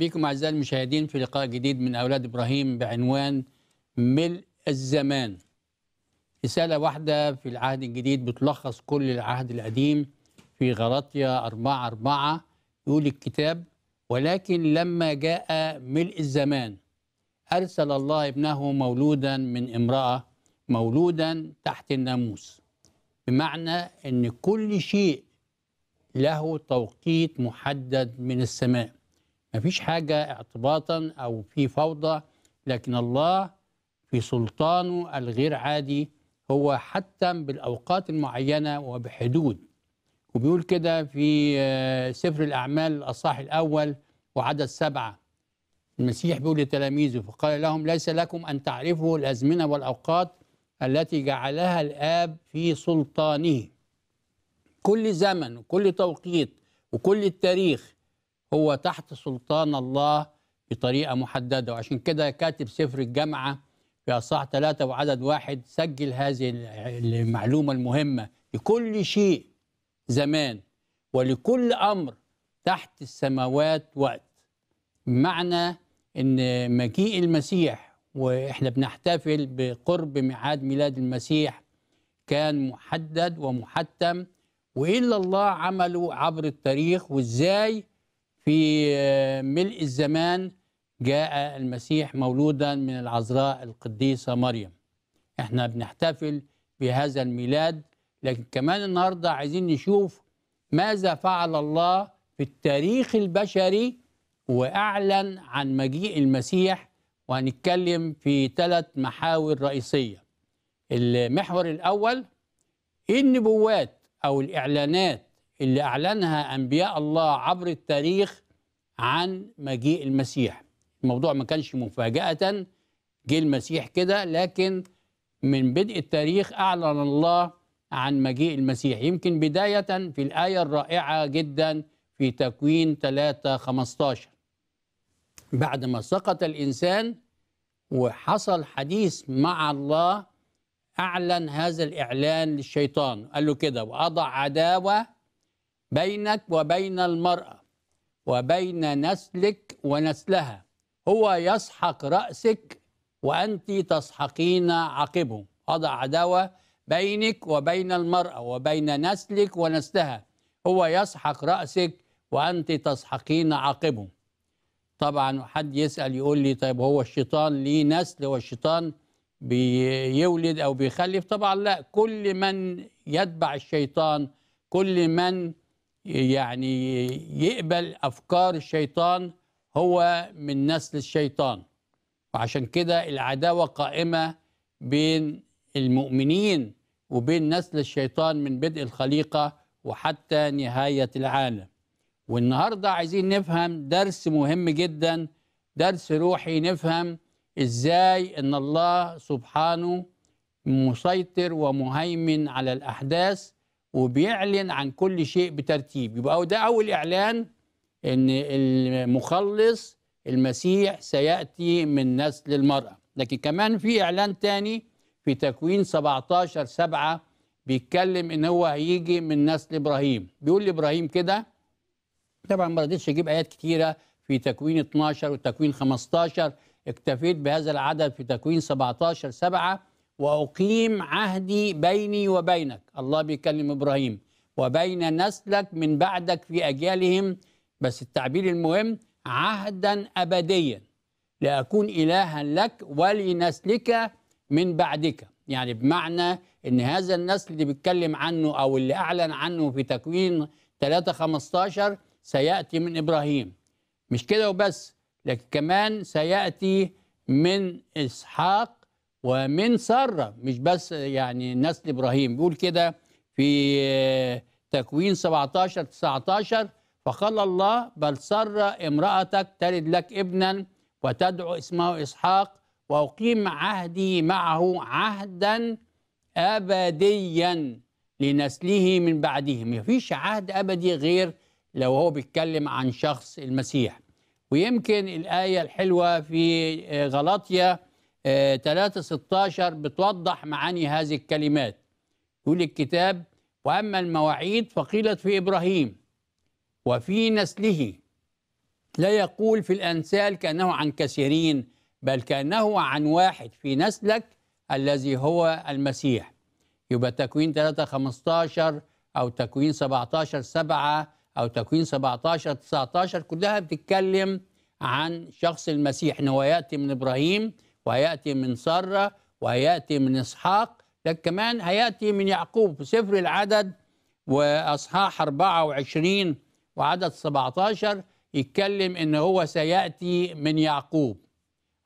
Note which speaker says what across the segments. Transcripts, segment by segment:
Speaker 1: بكم أعزائي المشاهدين في لقاء جديد من أولاد إبراهيم بعنوان ملء الزمان رسالة واحدة في العهد الجديد بتلخص كل العهد القديم في غلطية أربعة أربعة يقول الكتاب ولكن لما جاء ملء الزمان أرسل الله ابنه مولودا من امرأة مولودا تحت الناموس بمعنى أن كل شيء له توقيت محدد من السماء ما فيش حاجة اعتباطا أو في فوضى لكن الله في سلطانه الغير عادي هو حتم بالأوقات المعينة وبحدود وبيقول كده في آه، سفر الأعمال الأصح الأول وعدد سبعة المسيح بيقول لتلاميذه فقال لهم ليس لكم أن تعرفوا الأزمنة والأوقات التي جعلها الآب في سلطانه كل زمن وكل توقيت وكل التاريخ هو تحت سلطان الله بطريقة محددة وعشان كده كاتب سفر الجامعة في أصحاح ثلاثة وعدد واحد سجل هذه المعلومة المهمة لكل شيء زمان ولكل أمر تحت السماوات وقت بمعنى ان مجيء المسيح واحنا بنحتفل بقرب ميعاد ميلاد المسيح كان محدد ومحتم والا الله عمله عبر التاريخ وازاي في آه، ملء الزمان جاء المسيح مولودا من العذراء القديسة مريم احنا بنحتفل بهذا الميلاد لكن كمان النهاردة عايزين نشوف ماذا فعل الله في التاريخ البشري وأعلن عن مجيء المسيح وهنتكلم في ثلاث محاور رئيسية المحور الأول إيه النبوات أو الإعلانات اللي أعلنها أنبياء الله عبر التاريخ عن مجيء المسيح الموضوع ما كانش مفاجأة جه المسيح كده لكن من بدء التاريخ أعلن الله عن مجيء المسيح يمكن بداية في الآية الرائعة جدا في تكوين 3 15 بعد ما سقط الإنسان وحصل حديث مع الله أعلن هذا الإعلان للشيطان قال له كده وأضع عداوة بينك وبين المرأة وبين نسلك ونسلها هو يسحق رأسك وأنت تسحقين عقبه أضع عداوة بينك وبين المرأة وبين نسلك ونسلها هو يسحق رأسك وأنت تسحقين عقبه طبعا حد يسأل يقول لي طيب هو الشيطان ليه نسل والشيطان بيولد أو بيخلف طبعا لا كل من يتبع الشيطان كل من يعني يقبل أفكار الشيطان هو من نسل الشيطان وعشان كده العداوة قائمة بين المؤمنين وبين نسل الشيطان من بدء الخليقة وحتى نهاية العالم والنهاردة عايزين نفهم درس مهم جدا درس روحي نفهم ازاي ان الله سبحانه مسيطر ومهيمن على الأحداث وبيعلن عن كل شيء بترتيب يبقى ده أول إعلان إن المخلص المسيح سيأتي من نسل المرأة لكن كمان في إعلان تاني في تكوين 17 سبعة بيتكلم إن هو هيجي من نسل إبراهيم بيقول لإبراهيم كده طبعا ما رضيتش أجيب آيات كتيرة في تكوين 12 وتكوين 15 اكتفيت بهذا العدد في تكوين 17 سبعة وأقيم عهدي بيني وبينك الله بيكلم إبراهيم وبين نسلك من بعدك في أجيالهم بس التعبير المهم عهدا أبديا لأكون إلها لك ولنسلك من بعدك يعني بمعنى أن هذا النسل اللي بيتكلم عنه أو اللي أعلن عنه في تكوين 3 15 سيأتي من إبراهيم مش كده وبس لكن كمان سيأتي من إسحاق ومن سره مش بس يعني نسل ابراهيم بيقول كده في آه، تكوين 17 19 فقال الله بل سارة امرأتك تلد لك ابنا وتدعو اسمه إسحاق وأقيم عهدي معه عهدا أبديا لنسله من بعدهم مفيش عهد أبدي غير لو هو بيتكلم عن شخص المسيح ويمكن الآية الحلوة في آه، غلطية 3 آه، 16 بتوضح معاني هذه الكلمات يقول الكتاب وأما المواعيد فقيلت في إبراهيم وفي نسله لا يقول في الأنسال كأنه عن كثيرين بل كأنه عن واحد في نسلك الذي هو المسيح يبقى تكوين 3 15 أو تكوين 17 7 أو تكوين 17 19 كلها بتتكلم عن شخص المسيح أنه يأتي من إبراهيم وهياتي من ساره وهياتي من اسحاق لكن كمان هياتي من يعقوب في سفر العدد واصحاح 24 وعدد 17 يتكلم ان هو سياتي من يعقوب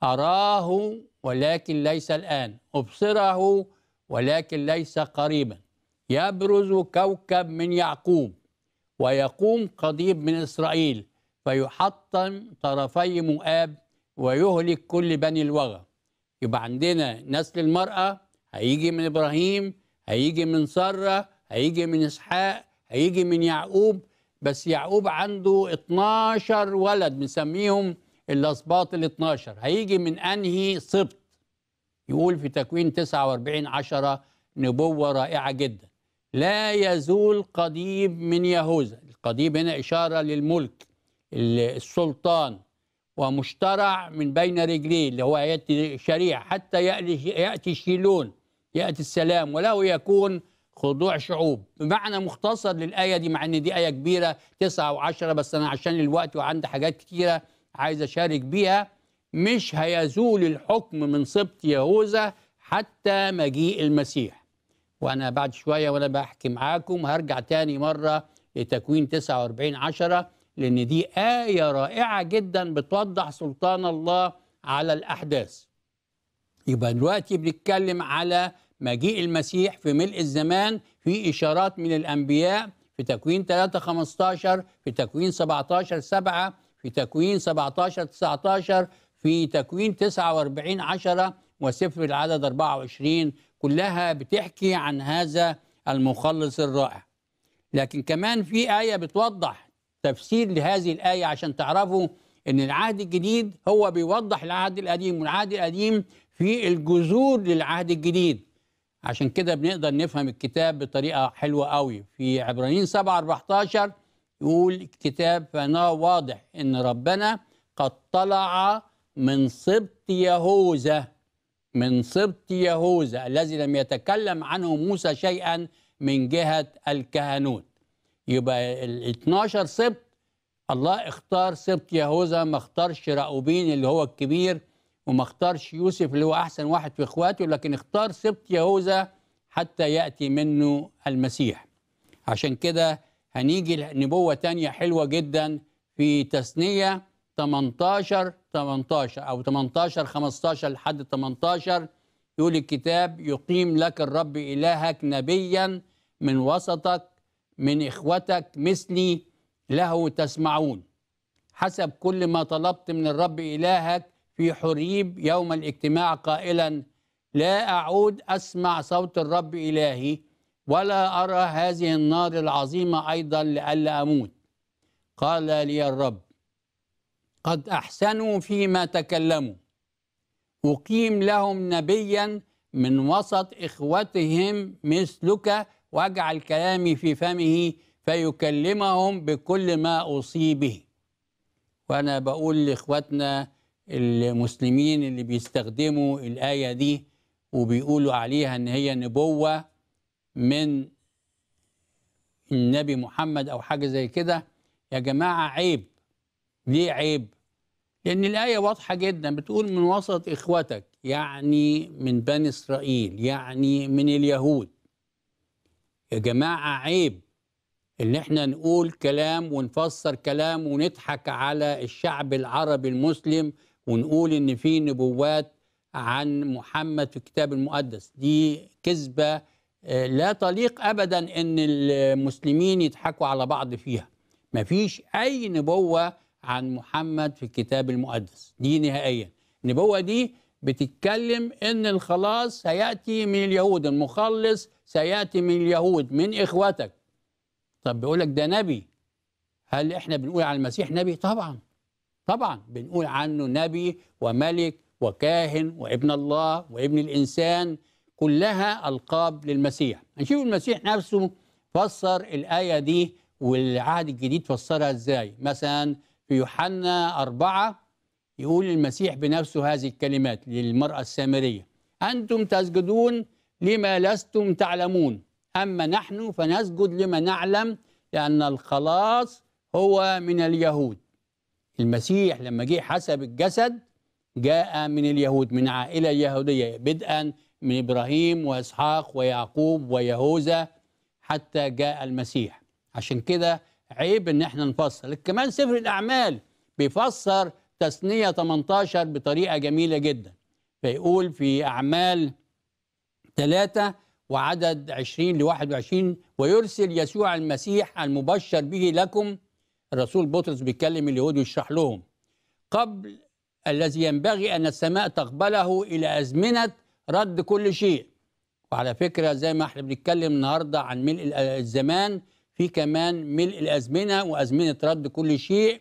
Speaker 1: اراه ولكن ليس الان ابصره ولكن ليس قريبا يبرز كوكب من يعقوب ويقوم قضيب من اسرائيل فيحطم طرفي مؤاب ويهلك كل بني الوغى يبقى عندنا نسل المرأة هيجي من إبراهيم هيجي من سارة هيجي من إسحاق هيجي من يعقوب بس يعقوب عنده 12 ولد بنسميهم الأسباط ال 12 هيجي من أنهي سبط يقول في تكوين 49 10 نبوة رائعة جدا لا يزول قضيب من يهوذا القضيب هنا إشارة للملك السلطان ومشترع من بين رجليه اللي هو يأتي شريعة حتى يأتي شيلون يأتي السلام وله يكون خضوع شعوب بمعنى مختصر للآية دي مع أن دي آية كبيرة تسعة وعشرة بس أنا عشان الوقت وعندي حاجات كتيرة عايز أشارك بيها مش هيزول الحكم من سبط يهوذا حتى مجيء المسيح وأنا بعد شوية وأنا بحكي معاكم هرجع تاني مرة لتكوين 49 عشرة لأن دي آية رائعة جدا بتوضح سلطان الله على الأحداث يبقى دلوقتي بنتكلم على مجيء المسيح في ملء الزمان في إشارات من الأنبياء في تكوين 3 15 في تكوين 17 7 في تكوين 17 19 في تكوين 49 10 وسفر العدد 24 كلها بتحكي عن هذا المخلص الرائع لكن كمان في آية بتوضح تفسير لهذه الآية عشان تعرفوا أن العهد الجديد هو بيوضح العهد القديم والعهد القديم في الجذور للعهد الجديد عشان كده بنقدر نفهم الكتاب بطريقة حلوة قوي في عبرانيين 7 14 يقول الكتاب فأنا واضح أن ربنا قد طلع من سبط يهوذا من سبط يهوذا الذي لم يتكلم عنه موسى شيئا من جهة الكهنوت يبقى ال 12 سبط الله اختار سبط يهوذا ما اختارش راؤوبين اللي هو الكبير وما اختارش يوسف اللي هو احسن واحد في اخواته لكن اختار سبط يهوذا حتى ياتي منه المسيح عشان كده هنيجي لنبوه تانية حلوه جدا في تثنيه 18 18 او 18 15 لحد 18 يقول الكتاب يقيم لك الرب الهك نبيا من وسطك من اخوتك مثلي له تسمعون حسب كل ما طلبت من الرب إلهك في حريب يوم الاجتماع قائلا لا أعود أسمع صوت الرب إلهي ولا أرى هذه النار العظيمة أيضا لئلا أموت قال لي الرب قد أحسنوا فيما تكلموا أقيم لهم نبيا من وسط إخوتهم مثلك واجعل كلامي في فمه فيكلمهم بكل ما أصيب به وأنا بقول لإخواتنا المسلمين اللي بيستخدموا الآية دي وبيقولوا عليها إن هي نبوة من النبي محمد أو حاجة زي كده يا جماعة عيب ليه عيب؟ لأن الآية واضحة جدا بتقول من وسط إخوتك يعني من بني إسرائيل يعني من اليهود يا جماعة عيب ان احنا نقول كلام ونفسر كلام ونضحك على الشعب العربي المسلم ونقول ان في نبوات عن محمد في الكتاب المقدس دي كذبه آه، لا تليق ابدا ان المسلمين يضحكوا على بعض فيها مفيش اي نبوه عن محمد في الكتاب المقدس دي نهائيا النبوه دي بتتكلم ان الخلاص سياتي من اليهود المخلص سياتي من اليهود من اخوتك طب بيقول لك ده نبي هل احنا بنقول على المسيح نبي طبعا طبعا بنقول عنه نبي وملك وكاهن وابن الله وابن الانسان كلها القاب للمسيح هنشوف المسيح نفسه فسر الايه دي والعهد الجديد فسرها ازاي مثلا في يوحنا أربعة يقول المسيح بنفسه هذه الكلمات للمرأة السامرية أنتم تسجدون لما لستم تعلمون أما نحن فنسجد لما نعلم لأن الخلاص هو من اليهود المسيح لما جه حسب الجسد جاء من اليهود من عائلة يهودية بدءا من إبراهيم وإسحاق ويعقوب ويهوذا حتى جاء المسيح عشان كده عيب ان احنا نفصل كمان سفر الأعمال بيفسر تسنية 18 بطريقة جميلة جدا فيقول في أعمال ثلاثة وعدد 20 ل 21 ويرسل يسوع المسيح المبشر به لكم الرسول بطرس بيتكلم اليهود ويشرح لهم قبل الذي ينبغي أن السماء تقبله إلى أزمنة رد كل شيء وعلى فكرة زي ما احنا بنتكلم النهاردة عن ملء الزمان في كمان ملء الأزمنة وأزمنة رد كل شيء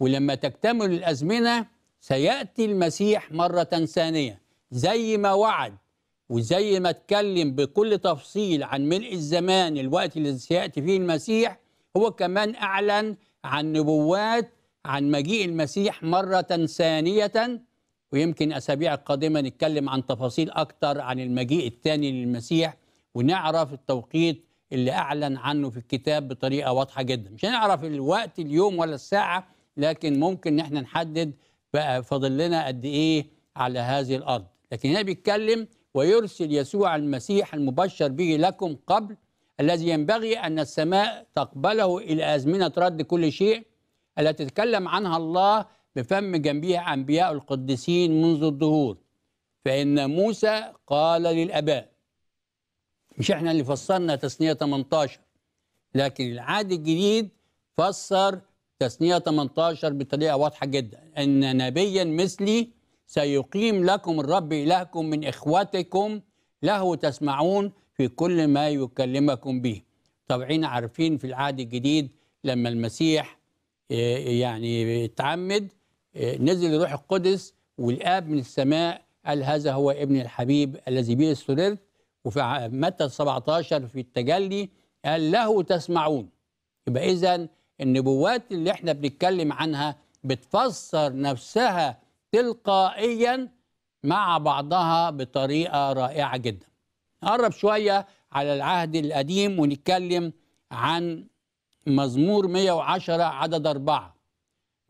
Speaker 1: ولما تكتمل الأزمنة سيأتي المسيح مرة ثانية زي ما وعد وزي ما اتكلم بكل تفصيل عن ملء الزمان الوقت اللي سياتي فيه المسيح هو كمان اعلن عن نبوات عن مجيء المسيح مره ثانيه ويمكن اسابيع قادمه نتكلم عن تفاصيل اكتر عن المجيء الثاني للمسيح ونعرف التوقيت اللي اعلن عنه في الكتاب بطريقه واضحه جدا مش هنعرف الوقت اليوم ولا الساعه لكن ممكن ان احنا نحدد بقى فاضل لنا قد ايه على هذه الارض لكن هنا بيتكلم ويرسل يسوع المسيح المبشر به لكم قبل الذي ينبغي أن السماء تقبله إلى أزمنة رد كل شيء التي تتكلم عنها الله بفم جميع أنبياء القديسين منذ الظهور فإن موسى قال للآباء مش احنا اللي فسرنا تثنية 18 لكن العهد الجديد فسر تثنية 18 بطريقة واضحة جدا أن نبيا مثلي سيقيم لكم الرب إلهكم من إخوتكم له تسمعون في كل ما يكلمكم به طبعين عارفين في العهد الجديد لما المسيح آه، يعني اتعمد آه، نزل روح القدس والآب من السماء قال هذا هو ابن الحبيب الذي به سررت وفي متى 17 في التجلي قال له تسمعون يبقى إذا النبوات اللي احنا بنتكلم عنها بتفسر نفسها تلقائيا مع بعضها بطريقة رائعة جدا نقرب شوية على العهد القديم ونتكلم عن مزمور 110 عدد أربعة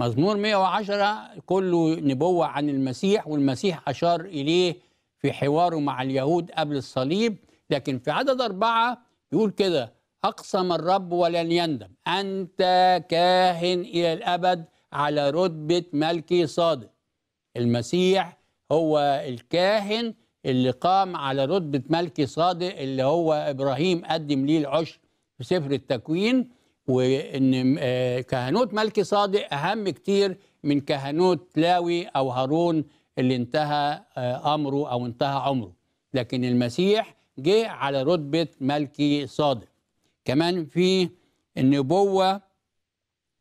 Speaker 1: مزمور 110 كله نبوة عن المسيح والمسيح أشار إليه في حواره مع اليهود قبل الصليب لكن في عدد أربعة يقول كده أقسم الرب ولن يندم أنت كاهن إلى الأبد على رتبة ملكي صادق المسيح هو الكاهن اللي قام على رتبة ملكي صادق اللي هو إبراهيم قدم ليه العشر في سفر التكوين وإن آه، كهنوت ملكي صادق أهم كتير من كهنوت لاوي أو هارون اللي انتهى آه، أمره أو انتهى عمره لكن المسيح جه على رتبة ملكي صادق كمان في النبوة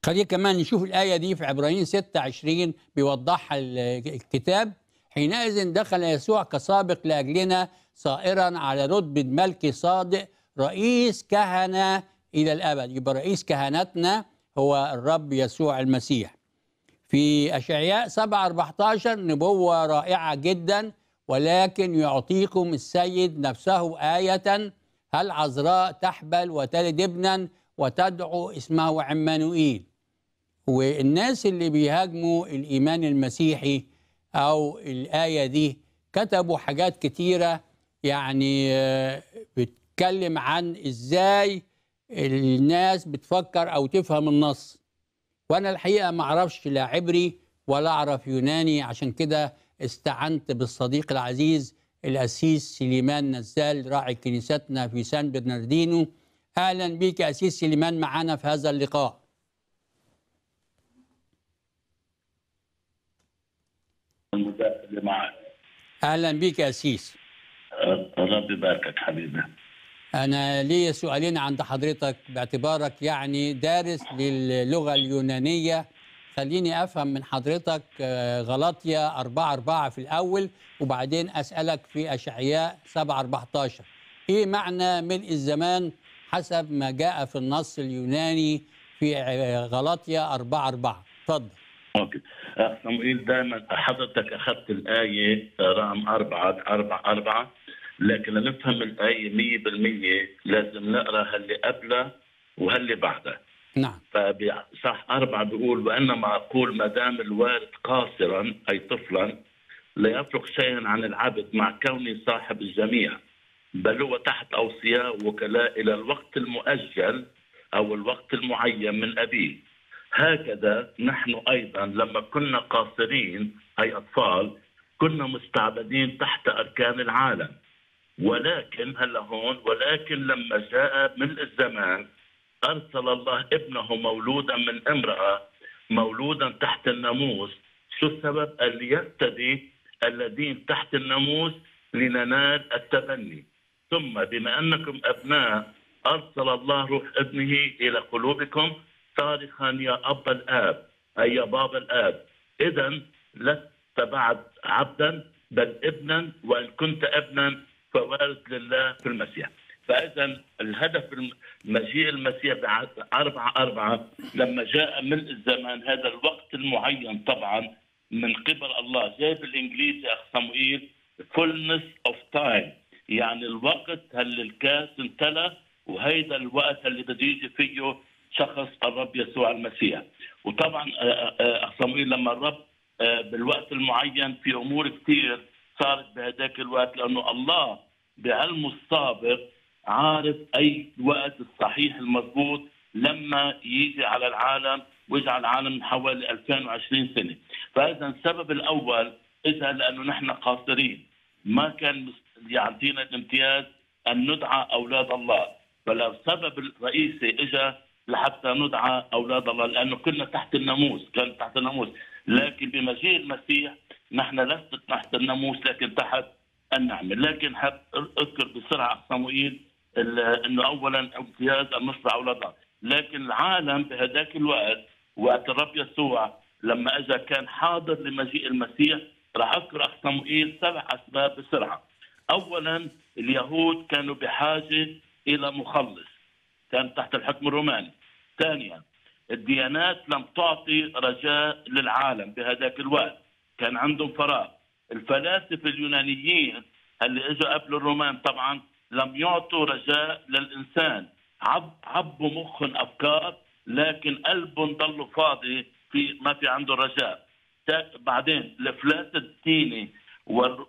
Speaker 1: خلينا كمان نشوف الآية دي في عبرانيين 26 بيوضحها الكتاب حينئذ دخل يسوع كسابق لأجلنا صائرا على رتبة ملك صادق رئيس كهنة إلى الأبد يبقى رئيس كهنتنا هو الرب يسوع المسيح في أشعياء 7 14 نبوة رائعة جدا ولكن يعطيكم السيد نفسه آية هل عذراء تحبل وتلد ابنا وتدعو اسمه عمانوئيل والناس اللي بيهاجموا الإيمان المسيحي أو الآية دي كتبوا حاجات كتيرة يعني آه، بتتكلم عن إزاي الناس بتفكر أو تفهم النص وأنا الحقيقة ما أعرفش لا عبري ولا أعرف يوناني عشان كده استعنت بالصديق العزيز الأسيس سليمان نزال راعي كنيستنا في سان برناردينو أهلا بك أسيس سليمان معنا في هذا اللقاء اهلا بك يا سيس
Speaker 2: الله يباركك حبيبي
Speaker 1: انا لي سؤالين عند حضرتك باعتبارك يعني دارس للغه اليونانيه خليني افهم من حضرتك غلطيا 4 4 في الاول وبعدين اسالك في اشعياء 7 14 ايه معنى ملء الزمان حسب ما جاء في النص اليوناني في غلطيا 4 4 اتفضل
Speaker 2: اوكي صموئيل أه، نعم، دائما حضرتك اخذت الايه آه، رقم أربعة أربعة أربعة لكن لنفهم الايه 100% لازم نقرا هاللي قبلها وهاللي بعدها نعم فصح أربعة بيقول وإنما أقول ما دام الوالد قاصرا أي طفلا لا يفرق شيئا عن العبد مع كونه صاحب الجميع بل هو تحت أوصياء وكلاء إلى الوقت المؤجل أو الوقت المعين من أبيه هكذا نحن أيضا لما كنا قاصرين أي أطفال كنا مستعبدين تحت أركان العالم ولكن هلا هون ولكن لما جاء من الزمان أرسل الله ابنه مولودا من امرأة مولودا تحت الناموس شو السبب؟ قال ليقتدي الذين تحت الناموس لننال التبني ثم بما أنكم أبناء أرسل الله روح ابنه إلى قلوبكم صارخا يا أب الآب أي يا باب الآب إذا لست بعد عبدا بل ابنا وإن كنت ابنا فوارث لله في المسيح فاذا الهدف مجيء المسيح بعد أربعة أربعة لما جاء ملء الزمان هذا الوقت المعين طبعا من قبل الله جاي بالانجليزي اخ صموئيل فولنس اوف تايم يعني الوقت اللي الكاس امتلى وهيدا الوقت اللي بده يجي فيه شخص الرب يسوع المسيح وطبعا آه، آه، آه، صموئيل لما الرب بالوقت المعين في امور كثير صارت بهذاك الوقت لانه الله بعلمه السابق عارف اي وقت الصحيح المضبوط لما يجي على العالم ويجعل العالم من حوالي 2020 سنه فاذا السبب الاول اجى لانه نحن قاصرين ما كان يعطينا الامتياز ان ندعى اولاد الله فالسبب الرئيسي اجى لحتى ندعى اولاد الله لانه كنا تحت الناموس كان تحت الناموس لكن بمجيء المسيح نحن لست تحت الناموس لكن تحت النعمه لكن حب اذكر بسرعه صموئيل انه اولا امتياز ان نصبح اولاد الله لكن العالم بهذاك الوقت وقت الرب يسوع لما اجى كان حاضر لمجيء المسيح راح اخ صموئيل سبع اسباب بسرعه اولا اليهود كانوا بحاجه الى مخلص كانت تحت الحكم الروماني ثانيا الديانات لم تعطي رجاء للعالم بهذاك الوقت كان عندهم فراغ الفلاسفة اليونانيين اللي اجوا قبل الرومان طبعا لم يعطوا رجاء للإنسان عب عبوا مخهم أفكار لكن قلبهم ضلوا فاضي في ما في عنده رجاء بعدين الافلاس الديني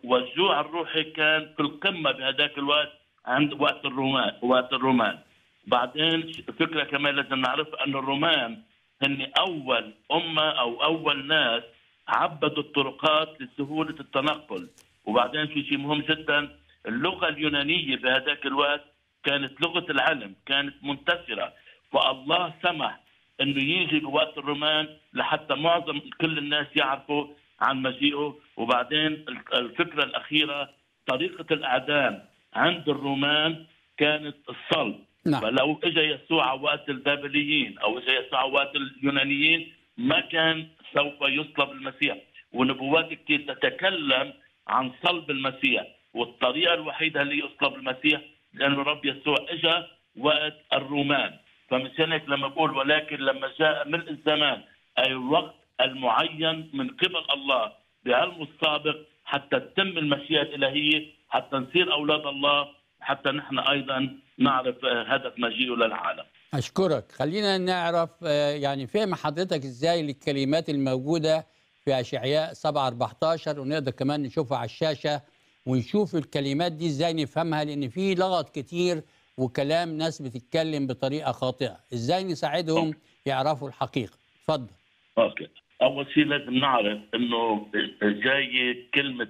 Speaker 2: والجوع الروحي كان في القمه بهذاك الوقت عند وقت الرومان وقت الرومان بعدين فكره كمان لازم نعرفها ان الرومان هن اول امه او اول ناس عبدوا الطرقات لسهوله التنقل وبعدين في شيء مهم جدا اللغه اليونانيه بهذاك الوقت كانت لغه العلم كانت منتشره فالله سمح انه يجي بوقت الرومان لحتى معظم كل الناس يعرفوا عن مجيئه وبعدين الفكره الاخيره طريقه الاعدام عند الرومان كانت الصلب نعم. لو اجى يسوع وقت البابليين او اجى يسوع وقت اليونانيين ما كان سوف يصلب المسيح ونبوات كثير تتكلم عن صلب المسيح والطريقه الوحيده اللي يصلب المسيح لانه الرب يسوع اجى وقت الرومان فمشان هيك لما بقول ولكن لما جاء من الزمان اي الوقت المعين من قبل الله بعلمه السابق حتى تتم المشيئه الالهيه حتى نصير اولاد الله حتى نحن ايضا نعرف آه، هدف مجيئه للعالم
Speaker 1: أشكرك خلينا نعرف آه، يعني فهم حضرتك إزاي للكلمات الموجودة في أشعياء 7 14 ونقدر كمان نشوفها على الشاشة ونشوف الكلمات دي إزاي نفهمها لأن في لغط كتير وكلام ناس بتتكلم بطريقة خاطئة إزاي نساعدهم يعرفوا الحقيقة اتفضل
Speaker 2: أوكي أول شيء لازم نعرف أنه جاي كلمة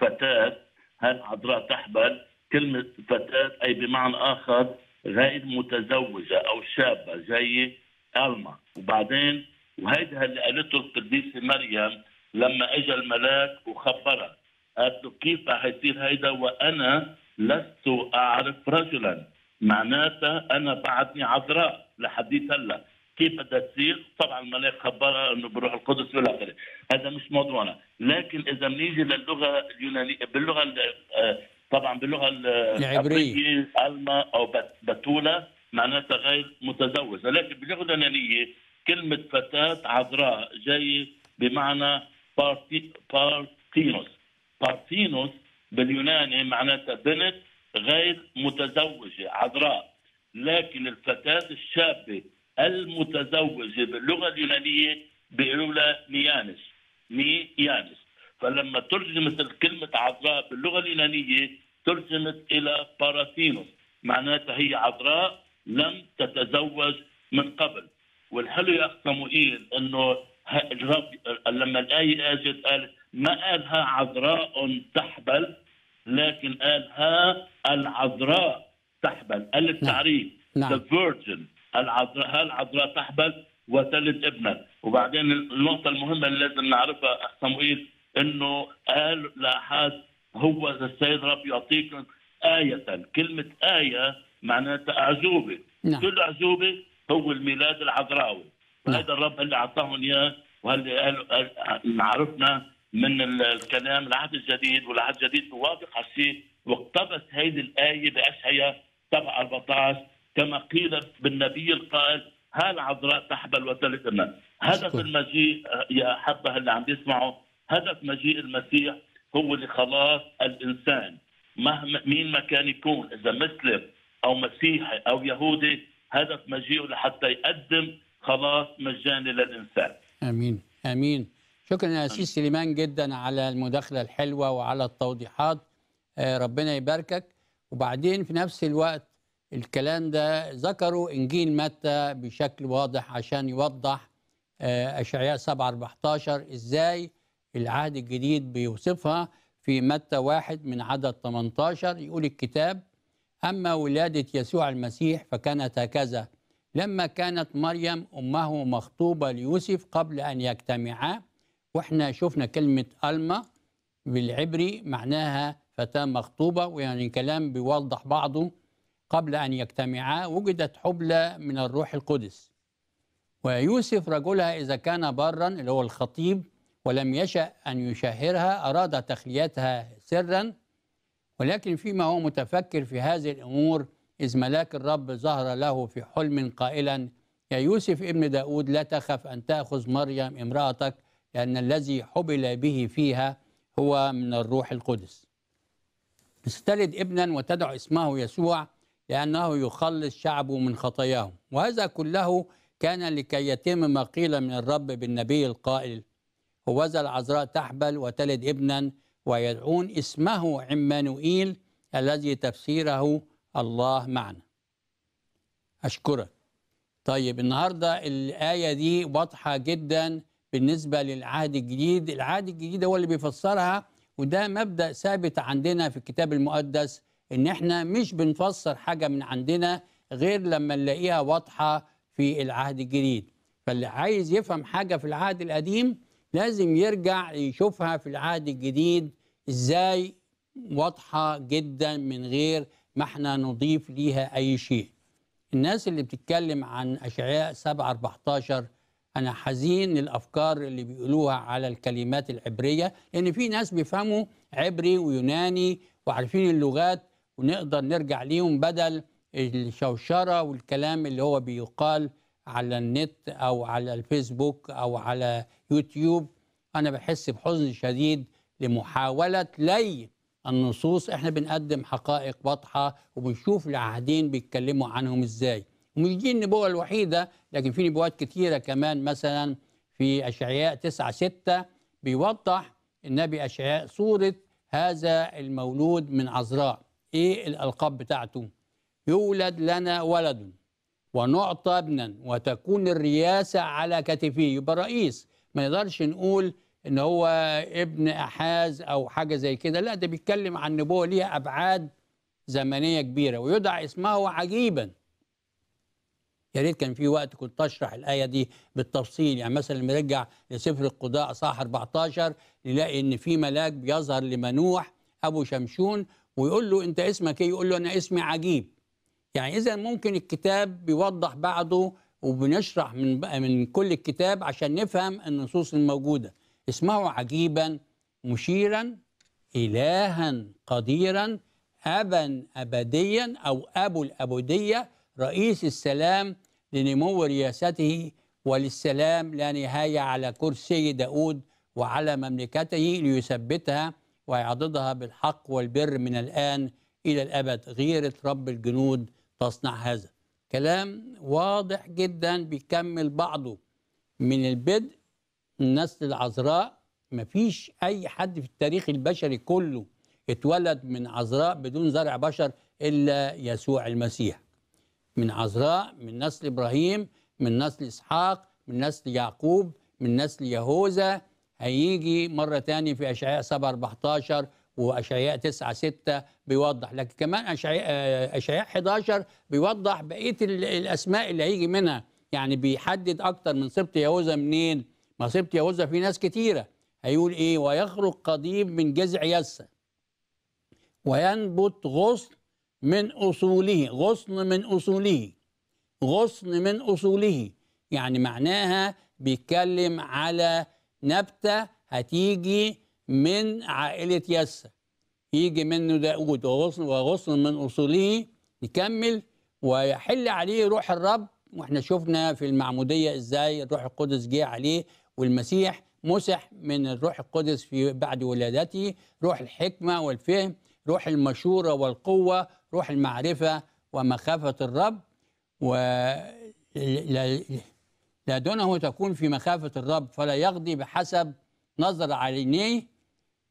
Speaker 2: فتاة هل عذراء تحبل كلمة فتاة أي بمعنى آخر غير متزوجة أو شابة جاية ألما وبعدين وهيدا اللي قالته القديسة مريم لما اجى الملاك وخبرها قالت له كيف حيصير هيدا وأنا لست أعرف رجلا معناتها أنا بعدني عذراء لحديث هلا كيف بدها تصير طبعا الملاك خبرها انه بروح القدس والى اخره هذا مش موضوعنا لكن اذا بنيجي للغه اليونانيه باللغه آه، طبعا باللغه العبريه الما او بتولا معناتها غير متزوجه لكن باللغه اليونانيه كلمه فتاه عذراء جايه بمعنى بارتي بارتينوس بارتينوس باليوناني معناتها بنت غير متزوجه عذراء لكن الفتاه الشابه المتزوجه باللغه اليونانيه بيقولوا لها نيانس نيانس فلما ترجمت الكلمة عذراء باللغة اليونانية ترجمت إلى باراسينوس معناتها هي عذراء لم تتزوج من قبل والحلو يا أخ صموئيل أنه الرب لما الآية أجت قال ما قالها عذراء تحبل لكن قالها العذراء تحبل قال التعريف نعم. نعم. The Virgin العذراء العذراء تحبل وتلد ابنك وبعدين النقطة المهمة اللي لازم نعرفها أخ صموئيل انه قال لاحد هو السيد رب يعطيكم آية كلمة آية معناتها عزوبة نعم. كل عزوبة هو الميلاد العذراوي نعم. هذا الرب اللي أعطاهم إياه واللي قال معرفنا من الكلام العهد الجديد والعهد الجديد بوافق على الشيء واقتبس هذه الآية بأشعياء 7 14 كما قيل بالنبي القائل هالعذراء تحبل وتلتمن هذا المجيء آه، يا حبة اللي عم يسمعوا هدف مجيء المسيح هو لخلاص الانسان مهما مين ما كان يكون اذا مسلم او مسيحي او يهودي هدف مجيئه لحتى يقدم خلاص مجاني للانسان.
Speaker 1: امين امين شكرا يا سيدي سليمان جدا على المداخله الحلوه وعلى التوضيحات آه، ربنا يباركك وبعدين في نفس الوقت الكلام ده ذكروا انجيل متى بشكل واضح عشان يوضح آه، اشعياء 7 14 ازاي العهد الجديد بيوصفها في متى واحد من عدد 18 يقول الكتاب أما ولادة يسوع المسيح فكانت هكذا لما كانت مريم أمه مخطوبة ليوسف قبل أن يجتمعا وإحنا شفنا كلمة ألما بالعبري معناها فتاة مخطوبة ويعني كلام بيوضح بعضه قبل أن يجتمعا وجدت حبلى من الروح القدس ويوسف رجلها إذا كان برا اللي هو الخطيب ولم يشأ أن يشهرها أراد تخليتها سرا ولكن فيما هو متفكر في هذه الأمور إذ ملاك الرب ظهر له في حلم قائلا يا يوسف ابن داود لا تخف أن تأخذ مريم امرأتك لأن الذي حبل به فيها هو من الروح القدس تستلد ابنا وتدعو اسمه يسوع لأنه يخلص شعبه من خطاياهم وهذا كله كان لكي يتم ما قيل من الرب بالنبي القائل هوذا العذراء تحبل وتلد ابنا ويدعون اسمه عمانوئيل الذي تفسيره الله معنا أشكرك طيب النهاردة الآية دي واضحة جدا بالنسبة للعهد الجديد العهد الجديد هو اللي بيفسرها وده مبدأ ثابت عندنا في الكتاب المقدس إن إحنا مش بنفسر حاجة من عندنا غير لما نلاقيها واضحة في العهد الجديد فاللي عايز يفهم حاجة في العهد القديم لازم يرجع يشوفها في العهد الجديد ازاي واضحه جدا من غير ما احنا نضيف ليها اي شيء الناس اللي بتتكلم عن اشعياء 7 14 انا حزين الافكار اللي بيقولوها على الكلمات العبريه لان في ناس بيفهموا عبري ويوناني وعارفين اللغات ونقدر نرجع ليهم بدل الشوشره والكلام اللي هو بيقال على النت او على الفيسبوك او على يوتيوب انا بحس بحزن شديد لمحاوله لي النصوص احنا بنقدم حقائق واضحه وبنشوف العهدين بيتكلموا عنهم ازاي ومش دي النبوه الوحيده لكن في نبوات كتيره كمان مثلا في اشعياء 9 6 بيوضح النبي اشعياء صوره هذا المولود من عذراء ايه الالقاب بتاعته يولد لنا ولد ونعطى ابنا وتكون الرياسه على كتفيه يبقى رئيس ما نقدرش نقول ان هو ابن احاز او حاجه زي كده لا ده بيتكلم عن نبوه ليها ابعاد زمنيه كبيره ويدعى اسمه عجيبا يا ريت كان في وقت كنت اشرح الايه دي بالتفصيل يعني مثلا لما نرجع لسفر القضاء صاح 14 نلاقي ان في ملاك بيظهر لمنوح ابو شمشون ويقول له انت اسمك ايه يقول له انا اسمي عجيب يعني اذا ممكن الكتاب بيوضح بعده وبنشرح من بقى من كل الكتاب عشان نفهم النصوص الموجوده اسمعوا عجيبا مشيرا الها قديرا ابا ابديا او ابو الابديه رئيس السلام لنمو رياسته وللسلام لا نهايه على كرسي داود وعلى مملكته ليثبتها ويعضدها بالحق والبر من الان الى الابد غيره رب الجنود تصنع هذا كلام واضح جدا بيكمل بعضه من البدء النسل العذراء مفيش اي حد في التاريخ البشري كله اتولد من عذراء بدون زرع بشر الا يسوع المسيح من عذراء من نسل ابراهيم من نسل اسحاق من نسل يعقوب من نسل يهوذا هيجي مرة ثانيه في أشعياء 7 14 واشعياء 9 6 بيوضح لكن كمان اشعياء آه، اشعياء 11 بيوضح بقيه الاسماء اللي هيجي منها يعني بيحدد اكتر من سبط يهوذا منين ما سبط يهوذا في ناس كتيره هيقول ايه ويخرج قضيب من جذع يسى وينبت غصن من اصوله غصن من اصوله غصن من اصوله يعني معناها بيتكلم على نبته هتيجي من عائلة يسى يجي منه داود وغصن وغصن من أصوله نكمل ويحل عليه روح الرب واحنا شفنا في المعمودية ازاي الروح القدس جه عليه والمسيح مسح من الروح القدس في بعد ولادته روح الحكمة والفهم روح المشورة والقوة روح المعرفة ومخافة الرب و لا دونه تكون في مخافة الرب فلا يقضي بحسب نظر عينيه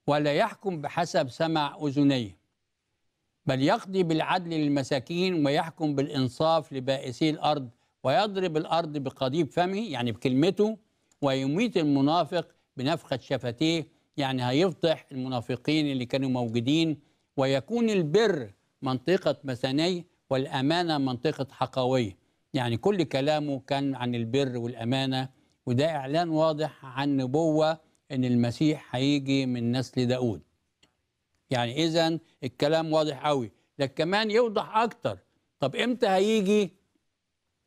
Speaker 1: ولا يحكم بحسب سمع أذنيه بل يقضي بالعدل للمساكين ويحكم بالإنصاف لبائسي الأرض ويضرب الأرض بقضيب فمه يعني بكلمته ويميت المنافق بنفخة شفتيه يعني هيفضح المنافقين اللي كانوا موجودين ويكون البر منطقة مثني والأمانة منطقة حقوية يعني كل كلامه كان عن البر والأمانة وده إعلان واضح عن نبوة ان المسيح هيجي من نسل داود يعني اذا الكلام واضح قوي لكن كمان يوضح اكتر طب امتى هيجي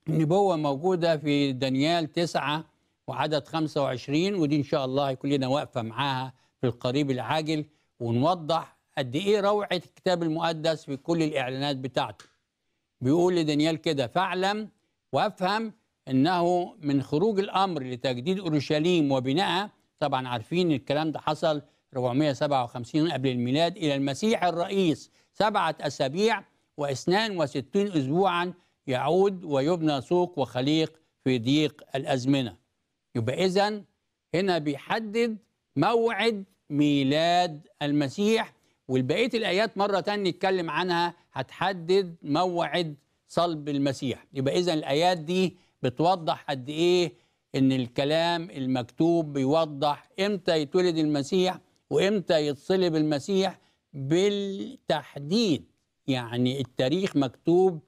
Speaker 1: النبوه موجوده في دانيال 9 وعدد 25 ودي ان شاء الله هيكون لنا واقفه معاها في القريب العاجل ونوضح قد ايه روعه الكتاب المقدس في كل الاعلانات بتاعته بيقول لدانيال كده فاعلم وافهم انه من خروج الامر لتجديد اورشليم وبنائها طبعا عارفين الكلام ده حصل 457 قبل الميلاد إلى المسيح الرئيس سبعة أسابيع و62 أسبوعا يعود ويبنى سوق وخليق في ضيق الأزمنة يبقى إذا هنا بيحدد موعد ميلاد المسيح والبقية الآيات مرة تانية نتكلم عنها هتحدد موعد صلب المسيح يبقى إذا الآيات دي بتوضح قد إيه ان الكلام المكتوب بيوضح امتى يتولد المسيح وامتى يتصلب المسيح بالتحديد يعني التاريخ مكتوب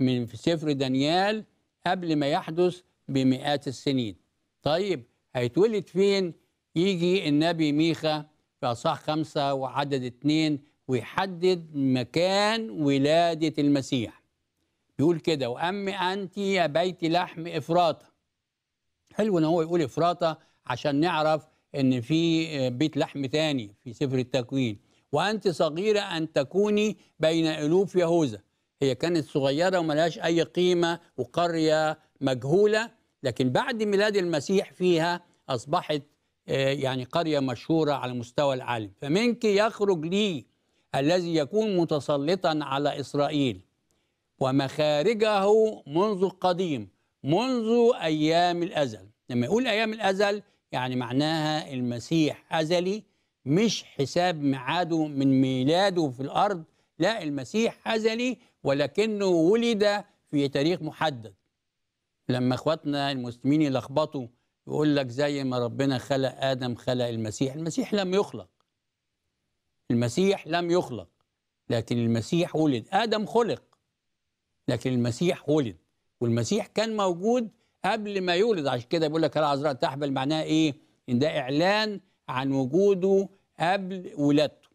Speaker 1: من في سفر دانيال قبل ما يحدث بمئات السنين طيب هيتولد فين يجي النبي ميخا في اصحاح خمسة وعدد اتنين ويحدد مكان ولادة المسيح يقول كده وأم أنت يا بيت لحم إفراطة حلو ان هو يقول افراطه عشان نعرف ان في آه، بيت لحم ثاني في سفر التكوين وانت صغيره ان تكوني بين الوف يهوذا هي كانت صغيره وملهاش اي قيمه وقريه مجهوله لكن بعد ميلاد المسيح فيها اصبحت آه، يعني قريه مشهوره على مستوى العالم فمنك يخرج لي الذي يكون متسلطا على اسرائيل ومخارجه منذ قديم منذ أيام الأزل لما يقول أيام الأزل يعني معناها المسيح أزلي مش حساب ميعاده من ميلاده في الأرض لا المسيح أزلي ولكنه ولد في تاريخ محدد لما اخواتنا المسلمين يلخبطوا يقول لك زي ما ربنا خلق آدم خلق المسيح المسيح لم يخلق المسيح لم يخلق لكن المسيح ولد آدم خلق لكن المسيح ولد والمسيح كان موجود قبل ما يولد عشان كده بيقول لك العذراء تحبل معناها ايه؟ ان ده اعلان عن وجوده قبل ولادته.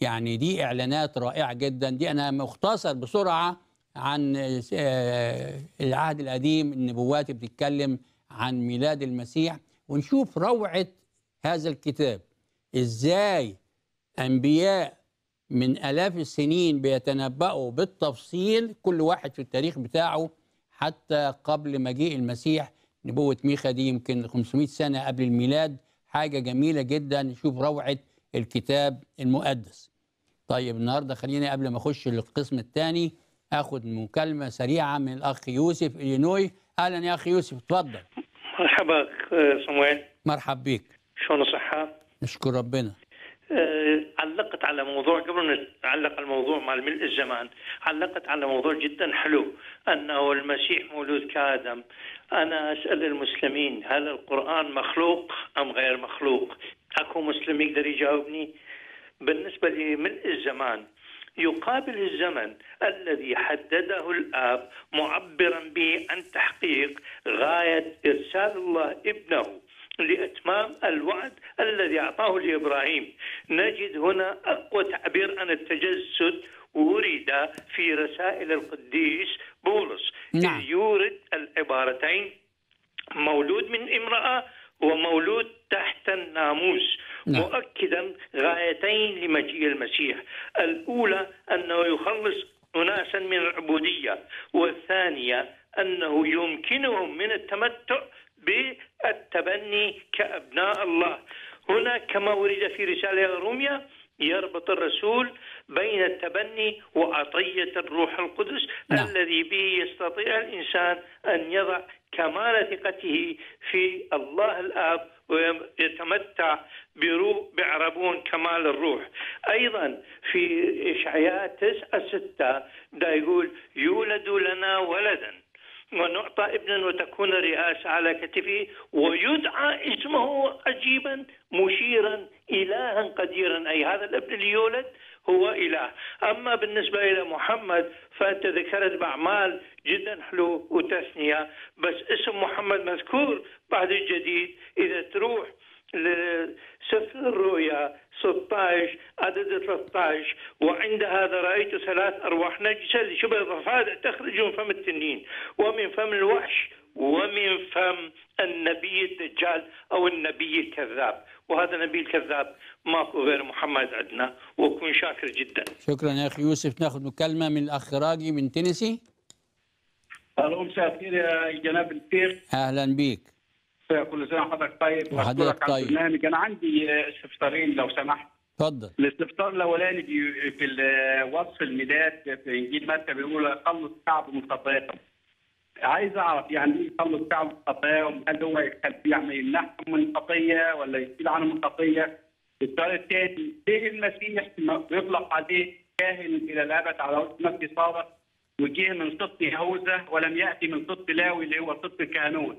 Speaker 1: يعني دي اعلانات رائعه جدا دي انا مختصر بسرعه عن آه، العهد القديم النبوات بتتكلم عن ميلاد المسيح ونشوف روعه هذا الكتاب ازاي انبياء من آلاف السنين بيتنبأوا بالتفصيل كل واحد في التاريخ بتاعه حتى قبل مجيء المسيح نبوة ميخا دي يمكن 500 سنة قبل الميلاد حاجة جميلة جدا نشوف روعة الكتاب المقدس طيب النهاردة خليني قبل ما أخش للقسم الثاني أخذ مكالمة سريعة من الأخ يوسف إلينوي أهلا يا أخ يوسف اتفضل
Speaker 3: مرحبا سموين مرحب بيك شلون صحة؟
Speaker 1: نشكر ربنا
Speaker 3: آه، علقت على موضوع قبل ما نتعلق على الموضوع مع ملء الزمان علقت على موضوع جدا حلو أنه المسيح مولود كآدم أنا أسأل المسلمين هل القرآن مخلوق أم غير مخلوق أكو مسلم يقدر يجاوبني بالنسبة لملء الزمان يقابل الزمن الذي حدده الآب معبرا به عن تحقيق غاية إرسال الله ابنه لاتمام الوعد الذي اعطاه لابراهيم نجد هنا اقوى تعبير عن التجسد ورد في رسائل القديس بولس نعم. يورد العبارتين مولود من امراه ومولود تحت الناموس نعم. مؤكدا غايتين لمجيء المسيح الاولى انه يخلص اناسا من العبوديه والثانيه انه يمكنهم من التمتع بالتبني كأبناء الله هنا كما ورد في رسالة روميا يربط الرسول بين التبني وعطية الروح القدس لا. نعم. الذي به يستطيع الإنسان أن يضع كمال ثقته في الله الآب ويتمتع بروح بعربون كمال الروح أيضا في إشعياء تسعة ستة دا يقول يولد لنا ولدا ونعطى ابنا وتكون الرئاسة على كتفه ويدعى اسمه عجيبا مشيرا إلها قديرا أي هذا الابن اللي يولد هو إله أما بالنسبة إلى محمد فأنت ذكرت بأعمال جدا حلو وتثنية بس اسم محمد مذكور بعد الجديد إذا تروح لسفر الرؤيا 16 عدد 13 وعند هذا رأيت ثلاث أرواح نجسة شبه ضفادع تخرج من فم التنين ومن فم الوحش ومن فم النبي الدجال أو النبي الكذاب وهذا النبي الكذاب ماكو غير محمد عندنا وأكون شاكر جدا
Speaker 1: شكرا يا أخي يوسف ناخذ مكالمة من الأخ راجي من تينيسي
Speaker 3: ألو مساء الخير يا جناب
Speaker 1: الفيق أهلا بك كل سنه وحضرتك طيب وحضرتك طيب. برنامج انا عندي استفسارين آه، لو سمحت اتفضل الاستفسار الاولاني في آه، وصف الميلاد
Speaker 2: في انجيل متى بيقول قلوا الشعب من خطاياهم عايز اعرف يعني ايه يخلص الشعب من خطاياهم هل هو يعني يمنحهم من خطيه ولا يشيل عنهم خطيه السؤال الثاني ليه المسيح يطلق عليه كاهن الى الابد على وجه مكي صابر وجه من صدق يهوذا
Speaker 1: ولم ياتي من صدق لاوي اللي هو صدق الكهنوت